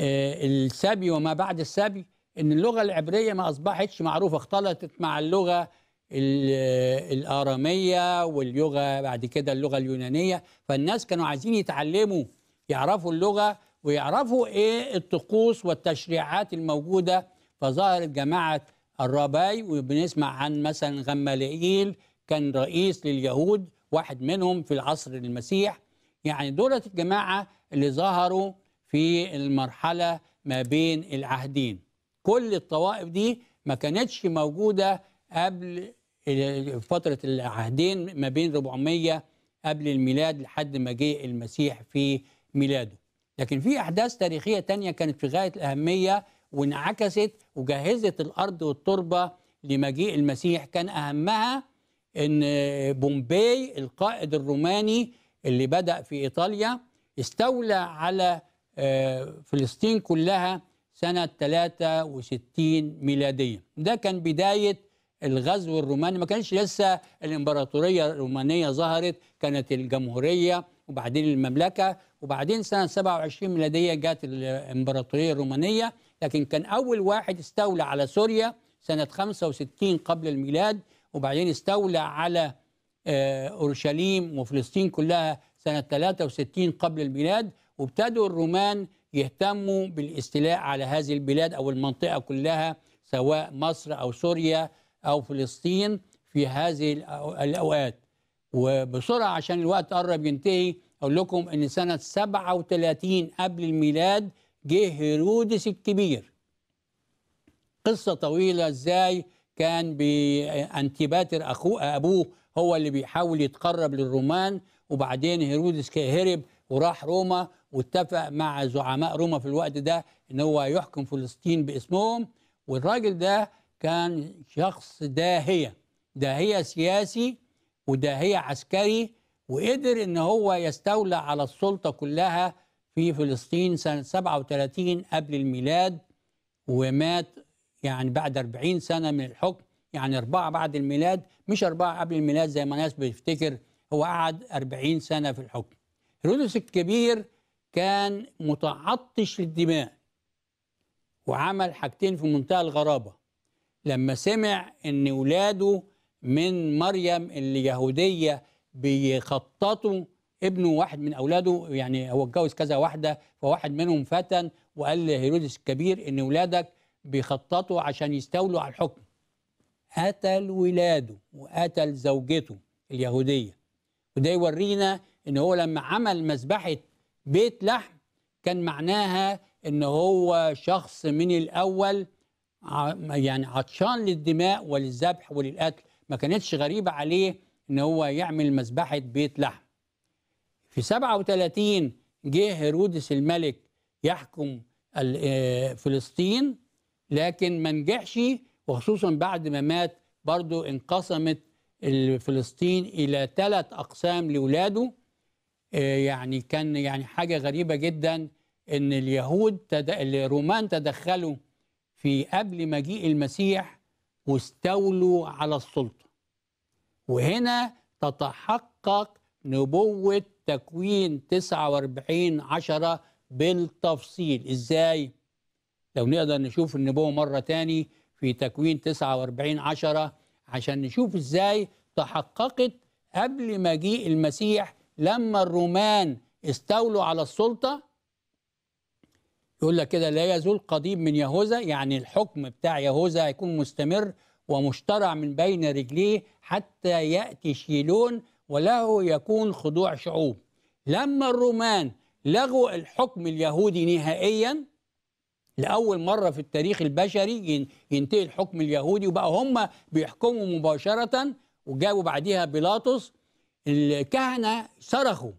Speaker 1: آه، السبي وما بعد السبي ان اللغه العبريه ما اصبحتش معروفه اختلطت مع اللغه الاراميه واللغه بعد كده اللغه اليونانيه فالناس كانوا عايزين يتعلموا يعرفوا اللغه ويعرفوا ايه الطقوس والتشريعات الموجوده فظهرت جماعه الرباي وبنسمع عن مثلا غمالئيل كان رئيس لليهود واحد منهم في العصر المسيح يعني دولة الجماعة اللي ظهروا في المرحلة ما بين العهدين كل الطوائف دي ما كانتش موجودة قبل فترة العهدين ما بين 400 قبل الميلاد لحد ما جه المسيح في ميلاده لكن في أحداث تاريخية تانية كانت في غاية الأهمية وانعكست وجهزت الارض والتربه لمجيء المسيح كان اهمها ان بومباي القائد الروماني اللي بدا في ايطاليا استولى على آه، فلسطين كلها سنه 63 ميلاديه ده كان بدايه الغزو الروماني ما كانش لسه الامبراطوريه الرومانيه ظهرت كانت الجمهوريه وبعدين المملكه وبعدين سنه 27 ميلاديه جت الامبراطوريه الرومانيه لكن كان أول واحد استولى على سوريا سنة 65 قبل الميلاد وبعدين استولى على آه، أورشليم وفلسطين كلها سنة 63 قبل الميلاد وابتدوا الرومان يهتموا بالاستيلاء على هذه البلاد أو المنطقة كلها سواء مصر أو سوريا أو فلسطين في هذه الأوقات وبسرعة عشان الوقت قرب ينتهي أقول لكم أن سنة 37 قبل الميلاد جه هيرودس الكبير قصة طويلة ازاي كان بانتيباتر أخوه أبوه هو اللي بيحاول يتقرب للرومان وبعدين هيرودس هرب وراح روما واتفق مع زعماء روما في الوقت ده ان هو يحكم فلسطين باسمهم والراجل ده كان شخص داهيه داهيه سياسي وداهيه عسكري وقدر ان هو يستولى على السلطه كلها في فلسطين سنة 37 قبل الميلاد ومات يعني بعد 40 سنة من الحكم يعني أربعة بعد الميلاد مش أربعة قبل الميلاد زي ما ناس بتفتكر هو قعد 40 سنة في الحكم هيرودس الكبير كان متعطش للدماء وعمل حاجتين في منتهى الغرابة لما سمع ان ولاده من مريم اليهودية بيخططوا ابنه واحد من اولاده يعني هو اتجوز كذا واحده فواحد منهم فتن وقال لهيرودس الكبير ان ولادك بيخططوا عشان يستولوا على الحكم قتل ولاده وقتل زوجته اليهوديه وده يورينا ان هو لما عمل مذبحه بيت لحم كان معناها ان هو شخص من الاول يعني عطشان للدماء وللذبح وللقتل ما كانتش غريبه عليه ان هو يعمل مذبحه بيت لحم في 37 جه هيرودس الملك يحكم آه، فلسطين لكن ما نجحش وخصوصا بعد ما مات برضو انقسمت فلسطين الى ثلاث اقسام لاولاده آه، يعني كان يعني حاجه غريبه جدا ان اليهود تد... الرومان تدخلوا في قبل مجيء المسيح واستولوا على السلطه وهنا تتحقق نبوه تكوين 49 10 بالتفصيل ازاي لو نقدر نشوف النبوة مرة تاني في تكوين 49 10 عشان نشوف ازاي تحققت قبل مجيء المسيح لما الرومان استولوا على السلطة يقول لك كده لا يزول قضيب من يهوذا يعني الحكم بتاع يهوذا هيكون مستمر ومشترع من بين رجليه حتى يأتي شيلون وله يكون خضوع شعوب لما الرومان لغوا الحكم اليهودي نهائيا لأول مرة في التاريخ البشري ينتهي الحكم اليهودي وبقى هم بيحكموا مباشرة وجابوا بعديها بيلاطس الكهنة صرخوا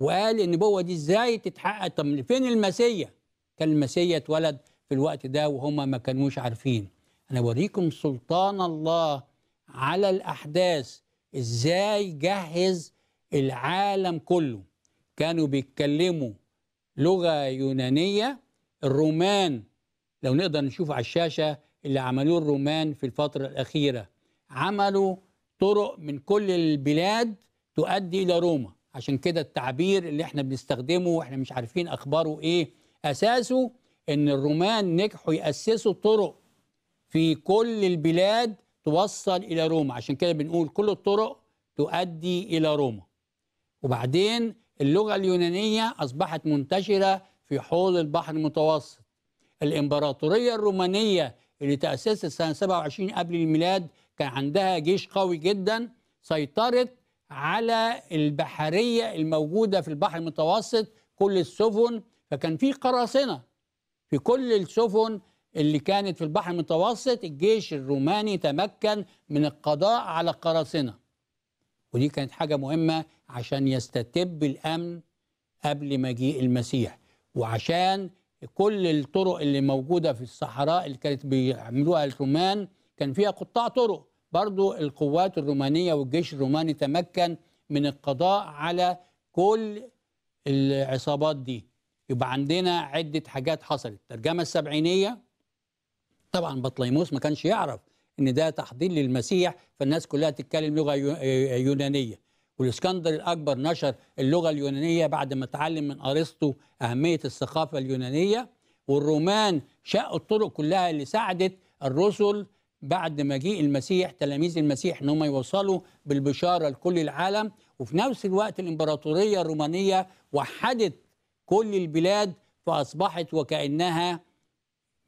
Speaker 1: وقال النبوة دي ازاي تتحقق طب فين المسيا كان المسيا اتولد في الوقت ده وهم ما كانوش عارفين أنا بوريكم سلطان الله على الأحداث ازاي جهز العالم كله كانوا بيتكلموا لغه يونانيه الرومان لو نقدر نشوف على الشاشه اللي عملوه الرومان في الفتره الاخيره عملوا طرق من كل البلاد تؤدي الى روما عشان كده التعبير اللي احنا بنستخدمه واحنا مش عارفين اخباره ايه اساسه ان الرومان نجحوا ياسسوا طرق في كل البلاد توصل إلى روما عشان كده بنقول كل الطرق تؤدي إلى روما وبعدين اللغة اليونانية أصبحت منتشرة في حوض البحر المتوسط الإمبراطورية الرومانية اللي تأسست سنة 27 قبل الميلاد كان عندها جيش قوي جدا سيطرت على البحرية الموجودة في البحر المتوسط كل السفن فكان في قراصنة في كل السفن اللي كانت في البحر المتوسط الجيش الروماني تمكن من القضاء على قراصنة ودي كانت حاجة مهمة عشان يستتب الأمن قبل مجيء المسيح وعشان كل الطرق اللي موجودة في الصحراء اللي كانت بيعملوها الرومان كان فيها قطاع طرق برضو القوات الرومانية والجيش الروماني تمكن من القضاء على كل العصابات دي يبقى عندنا عدة حاجات حصلت الترجمة السبعينية طبعا بطليموس ما كانش يعرف ان ده تحضير للمسيح فالناس كلها تتكلم لغه آه، يونانيه والاسكندر الاكبر نشر اللغه اليونانيه بعد ما اتعلم من ارسطو اهميه الثقافه اليونانيه والرومان شقوا الطرق كلها اللي ساعدت الرسل بعد مجيء المسيح تلاميذ المسيح ان هم يوصلوا بالبشاره لكل العالم وفي نفس الوقت الامبراطوريه الرومانيه وحدت كل البلاد فاصبحت وكانها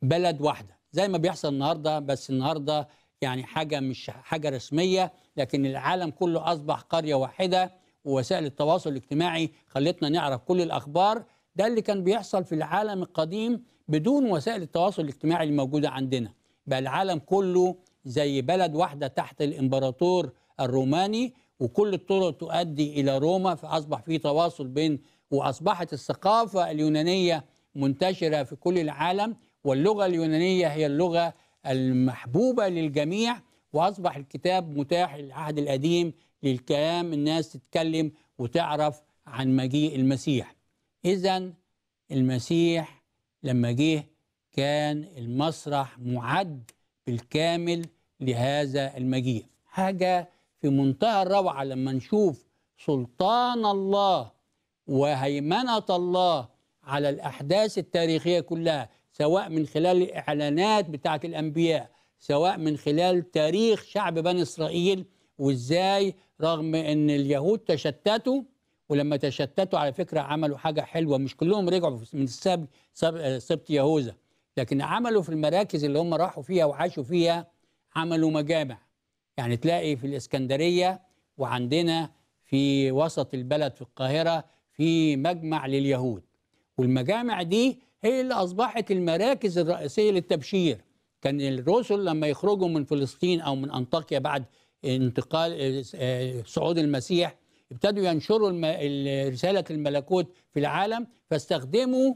Speaker 1: بلد واحده زي ما بيحصل النهارده بس النهارده يعني حاجه مش حاجه رسميه لكن العالم كله اصبح قريه واحده ووسائل التواصل الاجتماعي خلتنا نعرف كل الاخبار ده اللي كان بيحصل في العالم القديم بدون وسائل التواصل الاجتماعي الموجوده عندنا بقى العالم كله زي بلد واحده تحت الامبراطور الروماني وكل الطرق تؤدي الى روما فاصبح في تواصل بين واصبحت الثقافه اليونانيه منتشره في كل العالم واللغة اليونانية هي اللغة المحبوبة للجميع وأصبح الكتاب متاح للعهد القديم للكلام الناس تتكلم وتعرف عن مجيء المسيح إذا المسيح لما جه كان المسرح معد بالكامل لهذا المجيء حاجة في منتهى الروعة لما نشوف سلطان الله وهيمنة الله على الأحداث التاريخية كلها سواء من خلال الإعلانات بتاعة الأنبياء سواء من خلال تاريخ شعب بني إسرائيل وإزاي رغم أن اليهود تشتتوا ولما تشتتوا على فكرة عملوا حاجة حلوة مش كلهم رجعوا من السبت سبت يهوذا لكن عملوا في المراكز اللي هم راحوا فيها وعاشوا فيها عملوا مجامع يعني تلاقي في الإسكندرية وعندنا في وسط البلد في القاهرة في مجمع لليهود والمجامع دي هي اللي أصبحت المراكز الرئيسية للتبشير كان الرسل لما يخرجوا من فلسطين أو من أنطاكيا بعد انتقال آه، صعود المسيح ابتدوا ينشروا رسالة الملكوت في العالم فاستخدموا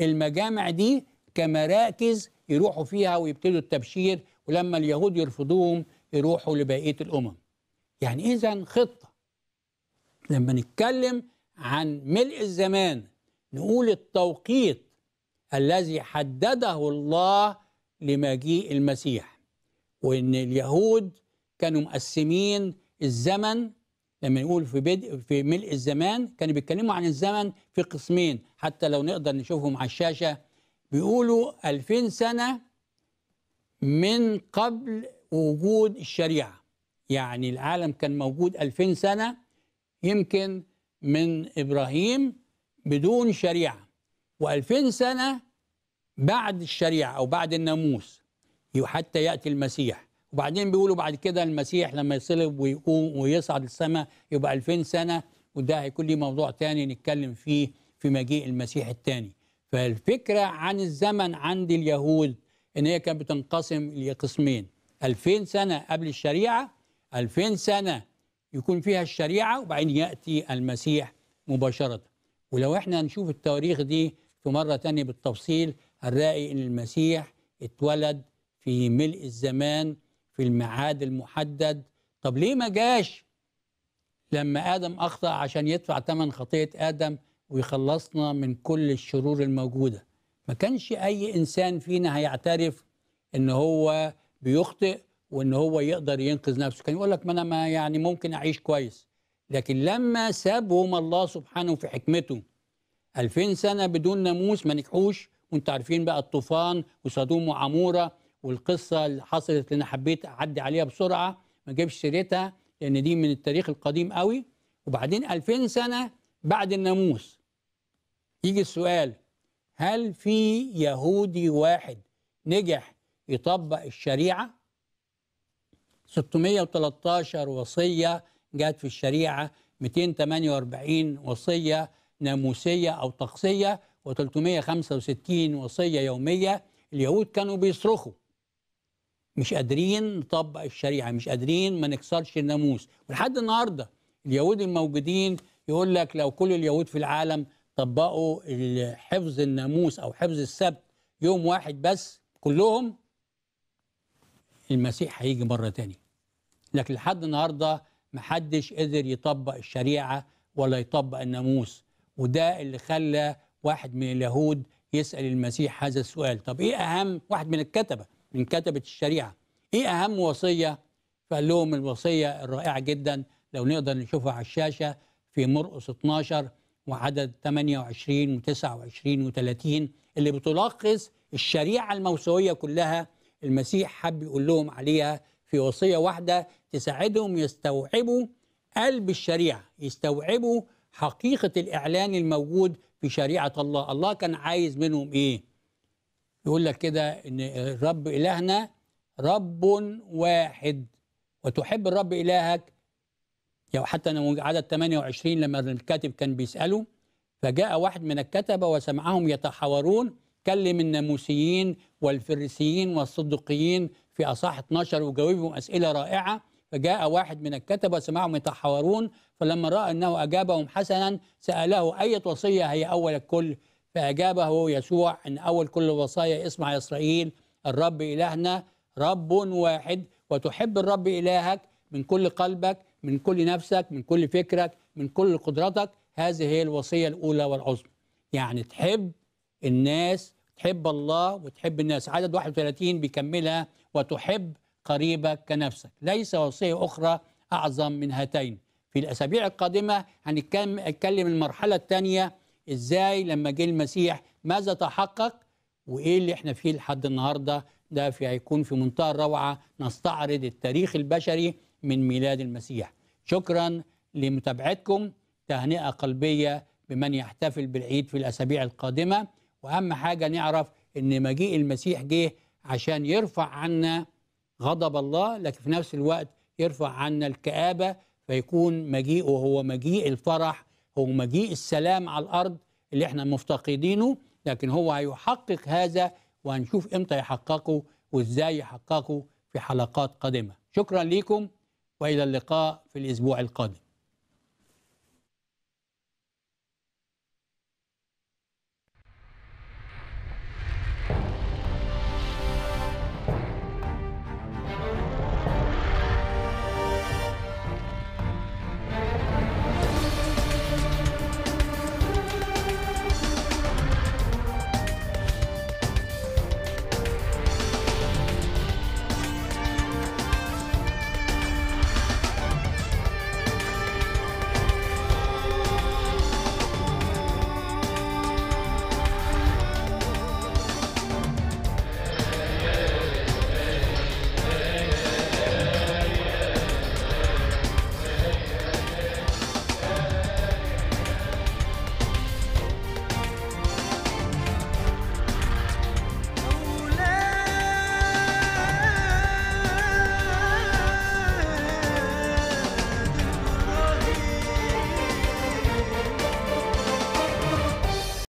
Speaker 1: المجامع دي كمراكز يروحوا فيها ويبتدوا التبشير ولما اليهود يرفضوهم يروحوا لبقية الأمم يعني إذا خطة لما نتكلم عن ملء الزمان نقول التوقيت الذي حدده الله لمجيء المسيح وان اليهود كانوا مقسمين الزمن لما نقول في بدء في ملء الزمان كانوا بيتكلموا عن الزمن في قسمين حتى لو نقدر نشوفهم على الشاشه بيقولوا 2000 سنه من قبل وجود الشريعه يعني العالم كان موجود 2000 سنه يمكن من ابراهيم بدون شريعه و2000 سنة بعد الشريعة أو بعد الناموس حتى يأتي المسيح وبعدين بيقولوا بعد كده المسيح لما يصلب ويقوم ويصعد السماء يبقى 2000 سنة وده هيكون لي موضوع تاني نتكلم فيه في مجيء المسيح الثاني فالفكرة عن الزمن عند اليهود إن هي كانت بتنقسم لقسمين 2000 سنة قبل الشريعة 2000 سنة يكون فيها الشريعة وبعدين يأتي المسيح مباشرة ولو احنا نشوف التواريخ دي ومرة تانية بالتفصيل هنلاقي إن المسيح اتولد في ملء الزمان في الميعاد المحدد طب ليه ما جاش لما آدم أخطأ عشان يدفع ثمن خطية آدم ويخلصنا من كل الشرور الموجودة ما كانش أي إنسان فينا هيعترف إن هو بيخطئ وإن هو يقدر ينقذ نفسه كان يقول لك ما أنا ما يعني ممكن أعيش كويس لكن لما سابهم الله سبحانه في حكمته 2000 سنه بدون ناموس ما نجحوش وانتوا عارفين بقى الطوفان وصدوم وعموره والقصه اللي حصلت اللي انا حبيت اعدي عليها بسرعه ما جابش سيرتها لان دي من التاريخ القديم قوي وبعدين 2000 سنه بعد الناموس يجي السؤال هل في يهودي واحد نجح يطبق الشريعه 613 وصيه جت في الشريعه 248 وصيه ناموسية أو طقسية و365 وصية يومية اليهود كانوا بيصرخوا مش قادرين نطبق الشريعة مش قادرين ما نكسرش الناموس ولحد النهاردة اليهود الموجودين يقول لك لو كل اليهود في العالم طبقوا حفظ الناموس أو حفظ السبت يوم واحد بس كلهم المسيح هيجي مرة تاني لكن لحد النهاردة محدش قدر يطبق الشريعة ولا يطبق الناموس وده اللي خلى واحد من اليهود يسال المسيح هذا السؤال طب ايه اهم واحد من الكتبه من كتبه الشريعه ايه اهم وصيه فقال لهم الوصيه الرائعه جدا لو نقدر نشوفها على الشاشه في مرقس 12 وعدد 28 و29 و30 اللي بتلخص الشريعه الموسويه كلها المسيح حب يقول لهم عليها في وصيه واحده تساعدهم يستوعبوا قلب الشريعه يستوعبوا حقيقة الإعلان الموجود في شريعة الله الله كان عايز منهم إيه يقول لك كده إن الرب إلهنا رب واحد وتحب الرب إلهك يعني حتى عدد 28 لما الكاتب كان بيسأله فجاء واحد من الكتبة وسمعهم يتحاورون كلم الناموسيين والفريسيين والصدقيين في أصح 12 وجاوبهم أسئلة رائعة فجاء واحد من الكتبة وسمعهم يتحاورون فلما رأى أنه أجابهم حسنا سأله أية وصية هي أول الكل فأجابه يسوع أن أول كل الوصايا اسمع يا إسرائيل الرب إلهنا رب واحد وتحب الرب إلهك من كل قلبك من كل نفسك من كل فكرك من كل قدرتك هذه هي الوصية الأولى والعظمى يعني تحب الناس تحب الله وتحب الناس عدد 31 بيكملها وتحب قريبك كنفسك ليس وصية أخرى أعظم من هاتين في الأسابيع القادمة هنتكلم المرحلة الثانية إزاي لما جه المسيح ماذا تحقق وإيه اللي إحنا فيه لحد النهاردة ده في هيكون في منتهى الروعة نستعرض التاريخ البشري من ميلاد المسيح شكرا لمتابعتكم تهنئة قلبية بمن يحتفل بالعيد في الأسابيع القادمة وأهم حاجة نعرف إن مجيء المسيح جه عشان يرفع عنا غضب الله لكن في نفس الوقت يرفع عنا الكآبة فيكون مجيئه هو مجيء الفرح هو مجيء السلام على الأرض اللي احنا مفتقدينه لكن هو هيحقق هذا وهنشوف امتى يحققه وازاي يحققه في حلقات قادمة شكرا لكم وإلى اللقاء في الأسبوع القادم